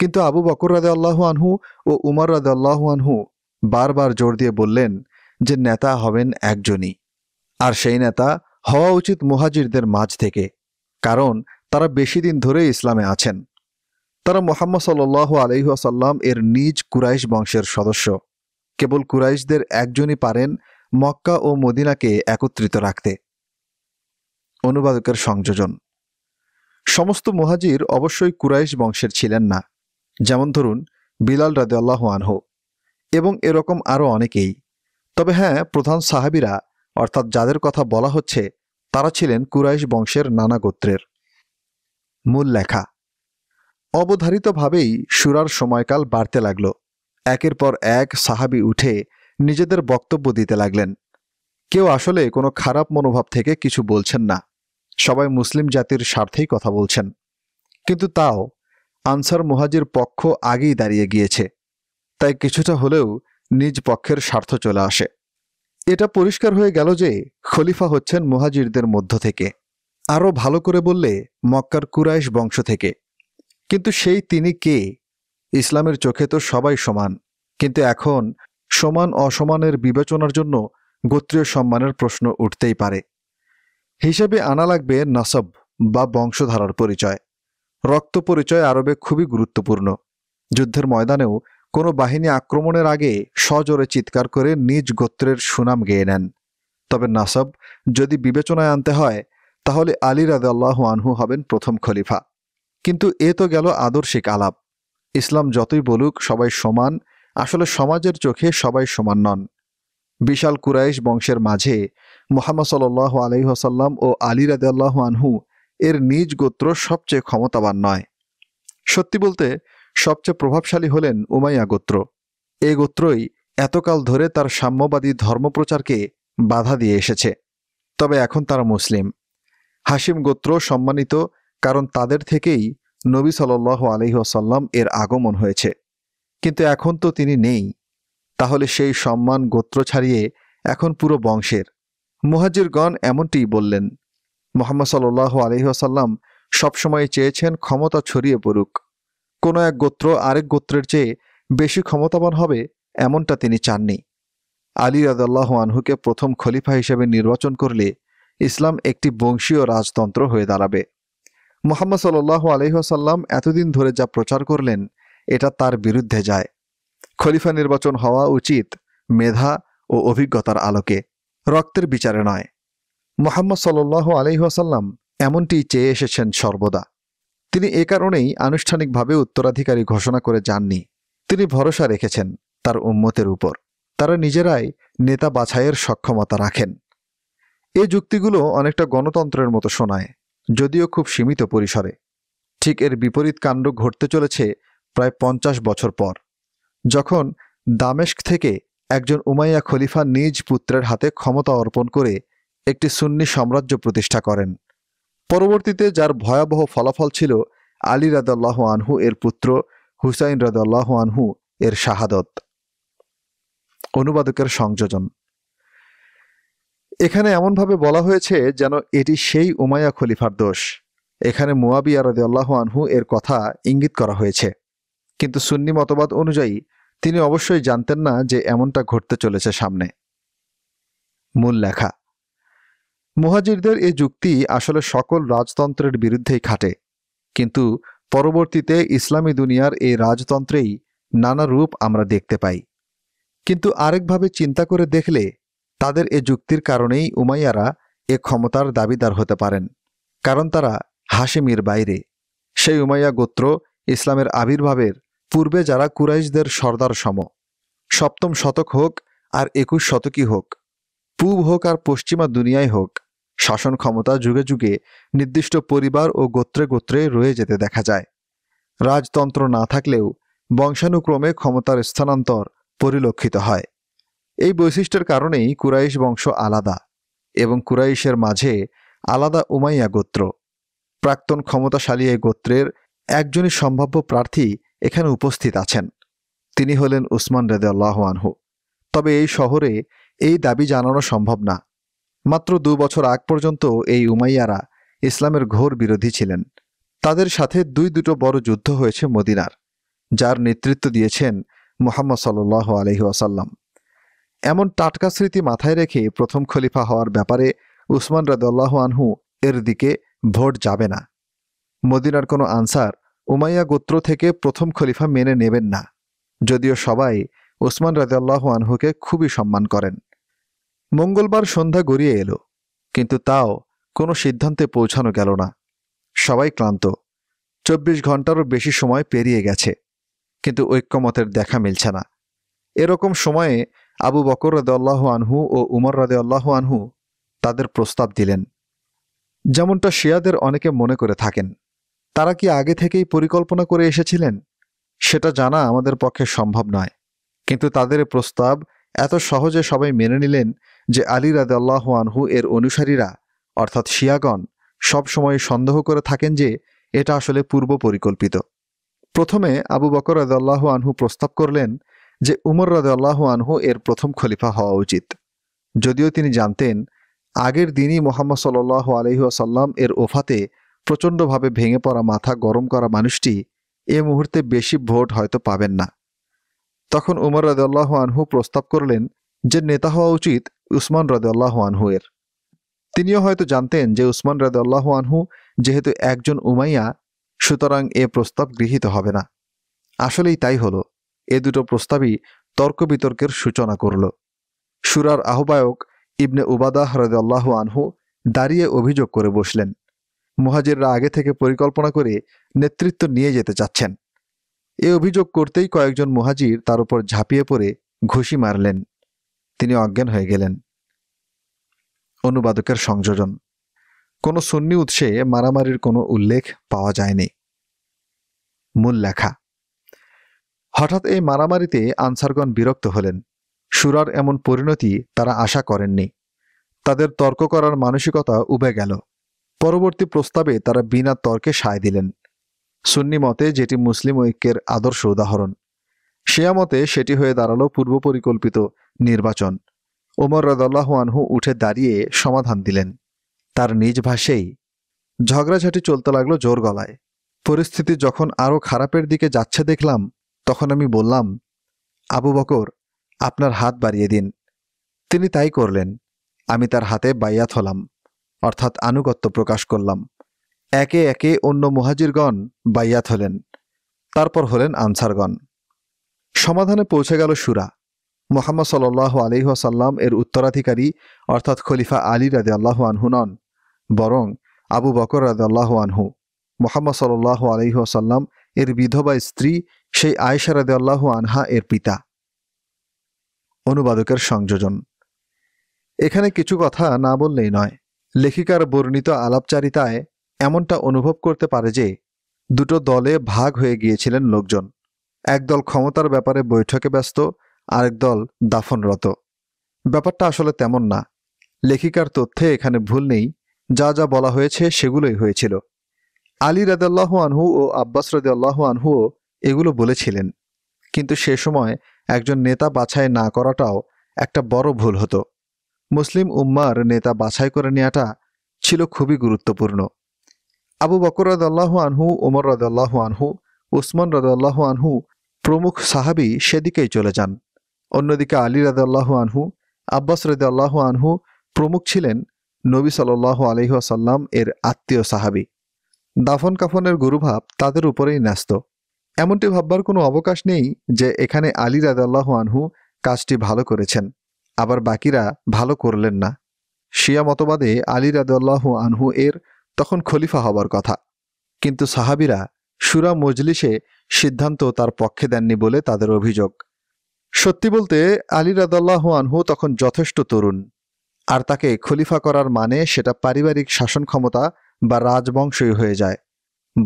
কিন্তু আবু বকর রাজে আল্লাহ আনহু ও উমর রাজে আল্লাহ আনহু বারবার জোর দিয়ে বললেন যে নেতা হবেন একজনই আর সেই নেতা হওয়া উচিত মুহাজিরদের মাঝ থেকে কারণ তারা বেশি দিন ধরে ইসলামে আছেন তারা মোহাম্মদ সাল্লাহ আলহাসাল্লাম এর নিজ কুরাইশ বংশের সদস্য কেবল কুরাইশদের একজনই পারেন মক্কা ও মদিনাকে একত্রিত রাখতে অনুবাদকের সংযোজন সমস্ত মোহাজির অবশ্যই কুরাইশ বংশের ছিলেন না যেমন ধরুন বিলাল রাদে আল্লাহ আনহ এবং এরকম আরও অনেকেই তবে হ্যাঁ প্রধান সাহাবিরা অর্থাৎ যাদের কথা বলা হচ্ছে তারা ছিলেন কুরাইশ বংশের নানা গোত্রের মূল লেখা অবধারিতভাবেই সুরার সময়কাল বাড়তে লাগল একের পর এক সাহাবি উঠে নিজেদের বক্তব্য দিতে লাগলেন কেউ আসলে কোনো খারাপ মনোভাব থেকে কিছু বলছেন না সবাই মুসলিম জাতির স্বার্থেই কথা বলছেন কিন্তু তাও আনসার মুহাজির পক্ষ আগেই দাঁড়িয়ে গিয়েছে তাই কিছুটা হলেও নিজ পক্ষের স্বার্থ চলে আসে এটা পরিষ্কার হয়ে গেল যে খলিফা হচ্ছেন মুহাজিরদের মধ্য থেকে আরও ভালো করে বললে মক্কার কুরাইশ বংশ থেকে কিন্তু সেই তিনি কে ইসলামের চোখে তো সবাই সমান কিন্তু এখন সমান অসমানের বিবেচনার জন্য গোত্রীয় সম্মানের প্রশ্ন উঠতেই পারে হিসেবে আনা লাগবে নাসব বা বংশধারার পরিচয় রক্ত পরিচয় আরবে খুবই গুরুত্বপূর্ণ যুদ্ধের ময়দানেও কোনো বাহিনী আক্রমণের আগে সজোরে চিৎকার করে নিজ গোত্রের সুনাম গেয়ে নেন তবে নাসব যদি বিবেচনায় আনতে হয় তাহলে আলী রাজাল্লাহ আনহু হবেন প্রথম খলিফা কিন্তু এ তো গেল আদর্শিক আলাপ ইসলাম যতই বলুক সবাই সমান আসলে সমাজের চোখে সবাই সমান নন বিশাল কুরাইশ বংশের মাঝে মোহাম্মদ সাল আলহি আসাল্লাম ও আলী রাদাল্লাহ আনহু এর নিজ গোত্র সবচেয়ে ক্ষমতাবান নয় সত্যি বলতে সবচেয়ে প্রভাবশালী হলেন উমাইয়া গোত্র এ গোত্রই এতকাল ধরে তার সাম্যবাদী ধর্মপ্রচারকে বাধা দিয়ে এসেছে তবে এখন তারা মুসলিম হাসিম গোত্র সম্মানিত কারণ তাদের থেকেই নবী সাল্লাহ আলহিহাসাল্লাম এর আগমন হয়েছে কিন্তু এখন তো তিনি নেই তাহলে সেই সম্মান গোত্র ছাড়িয়ে এখন পুরো বংশের মুহাজিরগণ এমনটিই বললেন মোহাম্মদ সাল্লাহ আলহিহাসাল্লাম সবসময় চেয়েছেন ক্ষমতা ছড়িয়ে পড়ুক কোনো এক গোত্র আরেক গোত্রের চেয়ে বেশি ক্ষমতাবান হবে এমনটা তিনি চাননি আলী রাজাল্লাহ আনহুকে প্রথম খলিফা হিসেবে নির্বাচন করলে ইসলাম একটি বংশীয় রাজতন্ত্র হয়ে দাঁড়াবে মোহাম্মদ সাল্লাহ আলহিহাসাল্লাম এতদিন ধরে যা প্রচার করলেন এটা তার বিরুদ্ধে যায় খলিফা নির্বাচন হওয়া উচিত মেধা ও অভিজ্ঞতার আলোকে রক্তের বিচারে নয় মোহাম্মদ সাল্লাহ আলহিহাসাল্লাম এমনটি চেয়ে এসেছেন সর্বদা তিনি এ কারণেই আনুষ্ঠানিকভাবে উত্তরাধিকারী ঘোষণা করে যাননি তিনি ভরসা রেখেছেন তার উম্মতের উপর তারা নিজেরাই নেতা বাছাইয়ের সক্ষমতা রাখেন এ যুক্তিগুলো অনেকটা গণতন্ত্রের মতো শোনায় যদিও খুব সীমিত পরিসরে ঠিক এর বিপরীত কাণ্ড ঘটতে চলেছে প্রায় পঞ্চাশ বছর পর যখন দামেস্ক থেকে একজন উমাইয়া খলিফা নিজ পুত্রের হাতে ক্ষমতা অর্পণ করে একটি সুন্নি সাম্রাজ্য প্রতিষ্ঠা করেন পরবর্তীতে যার ভয়াবহ ফলাফল ছিল আলী রাদাল্লাহ আনহু এর পুত্র হুসাইন রাদাল্লাহ আনহু এর শাহাদত অনুবাদকের সংযোজন এখানে এমনভাবে বলা হয়েছে যেন এটি সেই উমায়া খলিফার দোষ এখানে মুয়াবিয়া রদে আল্লাহ আনহু এর কথা ইঙ্গিত করা হয়েছে কিন্তু সুন্নি মতবাদ অনুযায়ী তিনি অবশ্যই জানতেন না যে এমনটা ঘটতে চলেছে সামনে মূল লেখা মুহাজিরদের এ যুক্তি আসলে সকল রাজতন্ত্রের বিরুদ্ধেই খাটে কিন্তু পরবর্তীতে ইসলামী দুনিয়ার এই রাজতন্ত্রেই নানা রূপ আমরা দেখতে পাই কিন্তু আরেকভাবে চিন্তা করে দেখলে তাদের এ যুক্তির কারণেই উমাইয়ারা এ ক্ষমতার দাবিদার হতে পারেন কারণ তারা হাশেমির বাইরে সেই উমাইয়া গোত্র ইসলামের আবির্ভাবের পূর্বে যারা কুরাইশদের সর্দার সম সপ্তম শতক হোক আর একুশ শতকই হোক পূব হোক আর পশ্চিমা দুনিয়ায় হোক শাসন ক্ষমতা যুগে যুগে নির্দিষ্ট পরিবার ও গোত্রে গোত্রে রয়ে যেতে দেখা যায় রাজতন্ত্র না থাকলেও বংশানুক্রমে ক্ষমতার স্থানান্তর পরিলক্ষিত হয় এই বৈশিষ্ট্যের কারণেই কুরাইশ বংশ আলাদা এবং কুরাইশের মাঝে আলাদা উমাইয়া গোত্র প্রাক্তন ক্ষমতাশালী এই গোত্রের একজনই সম্ভাব্য প্রার্থী এখানে উপস্থিত আছেন তিনি হলেন উসমান রেদে আনহু তবে এই শহরে এই দাবি জানানো সম্ভব না মাত্র দু বছর আগ পর্যন্ত এই উমাইয়ারা ইসলামের ঘোর বিরোধী ছিলেন তাদের সাথে দুই দুটো বড় যুদ্ধ হয়েছে মদিনার যার নেতৃত্ব দিয়েছেন মোহাম্মদ আলহি আসাল্লাম এমন টাটকা স্মৃতি মাথায় রেখে প্রথম খলিফা হওয়ার ব্যাপারে উসমান রাদুল্লাহ আনহু এর দিকে ভোট যাবে না মদিনার কোনো আনসার উমাইয়া গোত্র থেকে প্রথম খলিফা মেনে নেবেন না যদিও সবাই উসমান রাজাল্লাহ আনহুকে খুবই সম্মান করেন মঙ্গলবার সন্ধ্যা গড়িয়ে এলো কিন্তু তাও কোনো সিদ্ধান্তে পৌঁছানো গেল না সবাই ক্লান্ত চব্বিশ ঘন্টারও বেশি সময় পেরিয়ে গেছে কিন্তু ঐক্যমতের দেখা মিলছে না এরকম সময়ে আবু বকর রদে আল্লাহ আনহু ও উমর রদে আল্লাহ আনহু তাদের প্রস্তাব দিলেন যেমনটা শিয়াদের অনেকে মনে করে থাকেন তারা কি আগে থেকেই পরিকল্পনা করে এসেছিলেন সেটা জানা আমাদের পক্ষে সম্ভব নয় কিন্তু তাদের প্রস্তাব এত সহজে সবাই মেনে নিলেন যে আলী রাদে আল্লাহ আনহু এর অনুসারীরা অর্থাৎ শিয়াগণ সবসময় সন্দেহ করে থাকেন যে এটা আসলে পূর্ব পরিকল্পিত প্রথমে আবু বকর রাদাল্লাহ আনহু প্রস্তাব করলেন যে উমর রাদে আল্লাহ আনহু এর প্রথম খলিফা হওয়া উচিত যদিও তিনি জানতেন আগের দিনই মোহাম্মদ সাল্লাহ আলহিহাসাল্লাম এর ওফাতে প্রচণ্ডভাবে ভেঙে পড়া মাথা গরম করা মানুষটি এ মুহূর্তে বেশি ভোট হয়তো পাবেন না তখন উমর রদাল্লাহ আনহু প্রস্তাব করলেন যে নেতা হওয়া উচিত উসমান রদাল্লাহ আনহু এর তিনিও হয়তো জানতেন যে উসমান রদাল্লাহ আনহু যেহেতু একজন উমাইয়া সুতরাং এ প্রস্তাব গৃহীত হবে না আসলেই তাই হলো এ দুটো প্রস্তাবই তর্ক বিতর্কের সূচনা করল সুরার আহ্বায়ক ইবনে উবাদা হরদ আল্লাহ আনহু দাঁড়িয়ে অভিযোগ করে বসলেন মুহাজিররা আগে থেকে পরিকল্পনা করে নেতৃত্ব নিয়ে যেতে চাচ্ছেন এ অভিযোগ করতেই কয়েকজন মুহাজির তার উপর ঝাঁপিয়ে পড়ে ঘুষি মারলেন তিনি অজ্ঞান হয়ে গেলেন অনুবাদকের সংযোজন কোনো সুন্নি উৎসে মারামারির কোনো উল্লেখ পাওয়া যায়নি মূল লেখা হঠাৎ এই মারামারিতে আনসারগণ বিরক্ত হলেন সুরার এমন পরিণতি তারা আশা করেননি তাদের তর্ক করার মানসিকতা উবে গেল পরবর্তী প্রস্তাবে তারা বিনা তর্কে সায় দিলেন সুন্নি মতে যেটি মুসলিম ঐক্যের আদর্শ উদাহরণ শেয়া মতে সেটি হয়ে দাঁড়ালো পূর্ব পরিকল্পিত নির্বাচন ওমর রদাল্লাহ আনহু উঠে দাঁড়িয়ে সমাধান দিলেন তার নিজ ভাষেই ঝগড়াঝাটি চলতে লাগলো জোর গলায় পরিস্থিতি যখন আরও খারাপের দিকে যাচ্ছে দেখলাম তখন আমি বললাম আবু বকর আপনার হাত বাড়িয়ে দিন তিনি তাই করলেন আমি তার হাতে বাইয়াত হলাম অর্থাৎ আনুগত্য প্রকাশ করলাম একে একে অন্য মুহাজিরগণ বাইয়াত হলেন তারপর হলেন আনসারগণ সমাধানে পৌঁছে গেল সুরা মোহাম্মদ সাল্লাহ আলিহাসাল্লাম এর উত্তরাধিকারী অর্থাৎ খলিফা আলী রাজে আল্লাহ আনহু নন বরং আবু বকর রাজে আল্লাহ আনহু মোহাম্মদ সাল্লাহ আলহিহাসাল্লাম এর বিধবা স্ত্রী সেই আয়েশা রাদে আল্লাহ আনহা এর পিতা অনুবাদকের সংযোজন এখানে কিছু কথা না বললেই নয় লেখিকার বর্ণিত আলাপচারিতায় এমনটা অনুভব করতে পারে যে দুটো দলে ভাগ হয়ে গিয়েছিলেন লোকজন একদল ক্ষমতার ব্যাপারে বৈঠকে ব্যস্ত আরেক দল দাফনরত ব্যাপারটা আসলে তেমন না লেখিকার তথ্যে এখানে ভুল নেই যা যা বলা হয়েছে সেগুলোই হয়েছিল আলী রাদাল্লাহ আনহু ও আব্বাস রাদাল্লাহ আনহুও এগুলো বলেছিলেন কিন্তু সে সময় একজন নেতা বাছাই না করাটাও একটা বড় ভুল হতো মুসলিম উম্মার নেতা বাছাই করে নেওয়াটা ছিল খুবই গুরুত্বপূর্ণ আবু বকর রদাল্লাহ আনহু ওমর রদাল্লাহ আনহু উসমান রদাল্লাহ আনহু প্রমুখ সাহাবি সেদিকেই চলে যান অন্যদিকে আলী রাদাল্লাহ আনহু আব্বাস রদাল্লাহ আনহু প্রমুখ ছিলেন নবী সাল্লাহ আলহিহাসাল্লাম এর আত্মীয় সাহাবি দাফন কাফনের গুরুভাব তাদের উপরেই ন্যস্ত এমনটি ভাববার কোনো অবকাশ নেই যে এখানে আলী রাজাল্লাহ আনহু কাজটি ভালো করেছেন আবার বাকিরা ভালো করলেন না শিয়া মতবাদে আলী রাজাল্লাহ আনহু এর তখন খলিফা হবার কথা কিন্তু সাহাবিরা সুরা মজলিসে সিদ্ধান্ত তার পক্ষে দেননি বলে তাদের অভিযোগ সত্যি বলতে আলী রাদাল্লাহ আনহু তখন যথেষ্ট তরুণ আর তাকে খলিফা করার মানে সেটা পারিবারিক শাসন ক্ষমতা বা রাজবংশই হয়ে যায়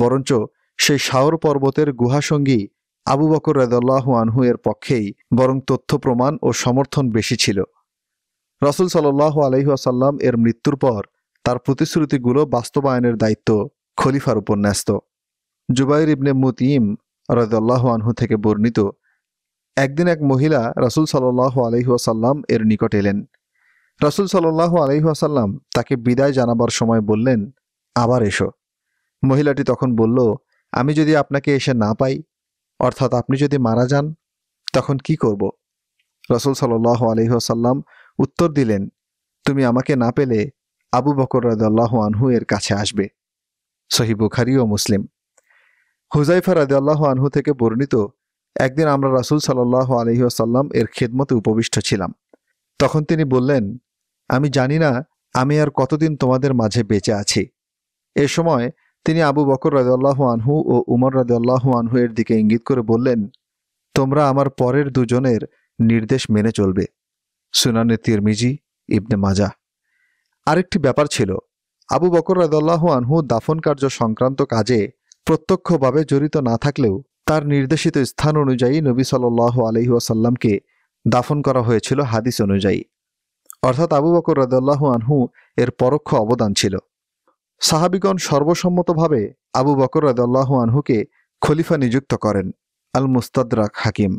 বরঞ্চ সেই শাওর পর্বতের গুহাসঙ্গী আবু বকর রেদাল্লাহ আনহু এর পক্ষেই বরং তথ্য প্রমাণ ও সমর্থন বেশি ছিল রসুল সাল্লাহ আলহিহাসাল্লাম এর মৃত্যুর পর তার প্রতিশ্রুতিগুলো বাস্তবায়নের দায়িত্ব খলিফার উপর ন্যস্ত জুবাইর ইবনে মুতিম রদাল্লাহ আনহু থেকে বর্ণিত একদিন এক মহিলা রসুল সাল্লাহ আলহিহাসাল্লাম এর নিকট এলেন রসুল সাল্লাহ আলহিহাসাল্লাম তাকে বিদায় জানাবার সময় বললেন আবার এসো মহিলাটি তখন বলল আমি যদি আপনাকে এসে না পাই অর্থাৎ আপনি যদি মারা যান তখন কি করব রসুল সাল্লাহ সাল্লাম উত্তর দিলেন তুমি আমাকে না পেলে আবু বকর রাজ্লাহ আনহু এর কাছে আসবে সহি বুখারি ও মুসলিম হুজাইফা আল্লাহ আনহু থেকে বর্ণিত একদিন আমরা রাসুল সাল্লাহ আলহিহাসাল্লাম এর খেদমতে উপবিষ্ট ছিলাম তখন তিনি বললেন আমি জানি না আমি আর কতদিন তোমাদের মাঝে বেঁচে আছি এ সময় তিনি আবু বকর রাজু আনহু ও উমর রাজু আনহু এর দিকে ইঙ্গিত করে বললেন তোমরা আমার পরের দুজনের নির্দেশ মেনে চলবে সুনানে তিরমিজি ইবনে মাজা আরেকটি ব্যাপার ছিল আবু বকর রাদাল্লাহ আনহু দাফন কার্য সংক্রান্ত কাজে প্রত্যক্ষভাবে জড়িত না থাকলেও তার নির্দেশিত স্থান অনুযায়ী নবী সাল্লাহ আলহি আসাল্লামকে দাফন করা হয়েছিল হাদিস অনুযায়ী অর্থাৎ আবু বকর রাদাল্লাহ আনহু এর পরোক্ষ অবদান ছিল সাহাবিগণ সর্বসম্মতভাবে আবু বকর রাদাল্লাহ আনহুকে খলিফা নিযুক্ত করেন আল মুস্তাদরাক হাকিম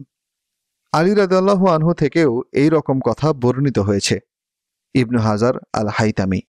আলী রাদাল্লাহ আনহু থেকেও এই রকম কথা বর্ণিত হয়েছে ইবনু হাজার আল হাইতামি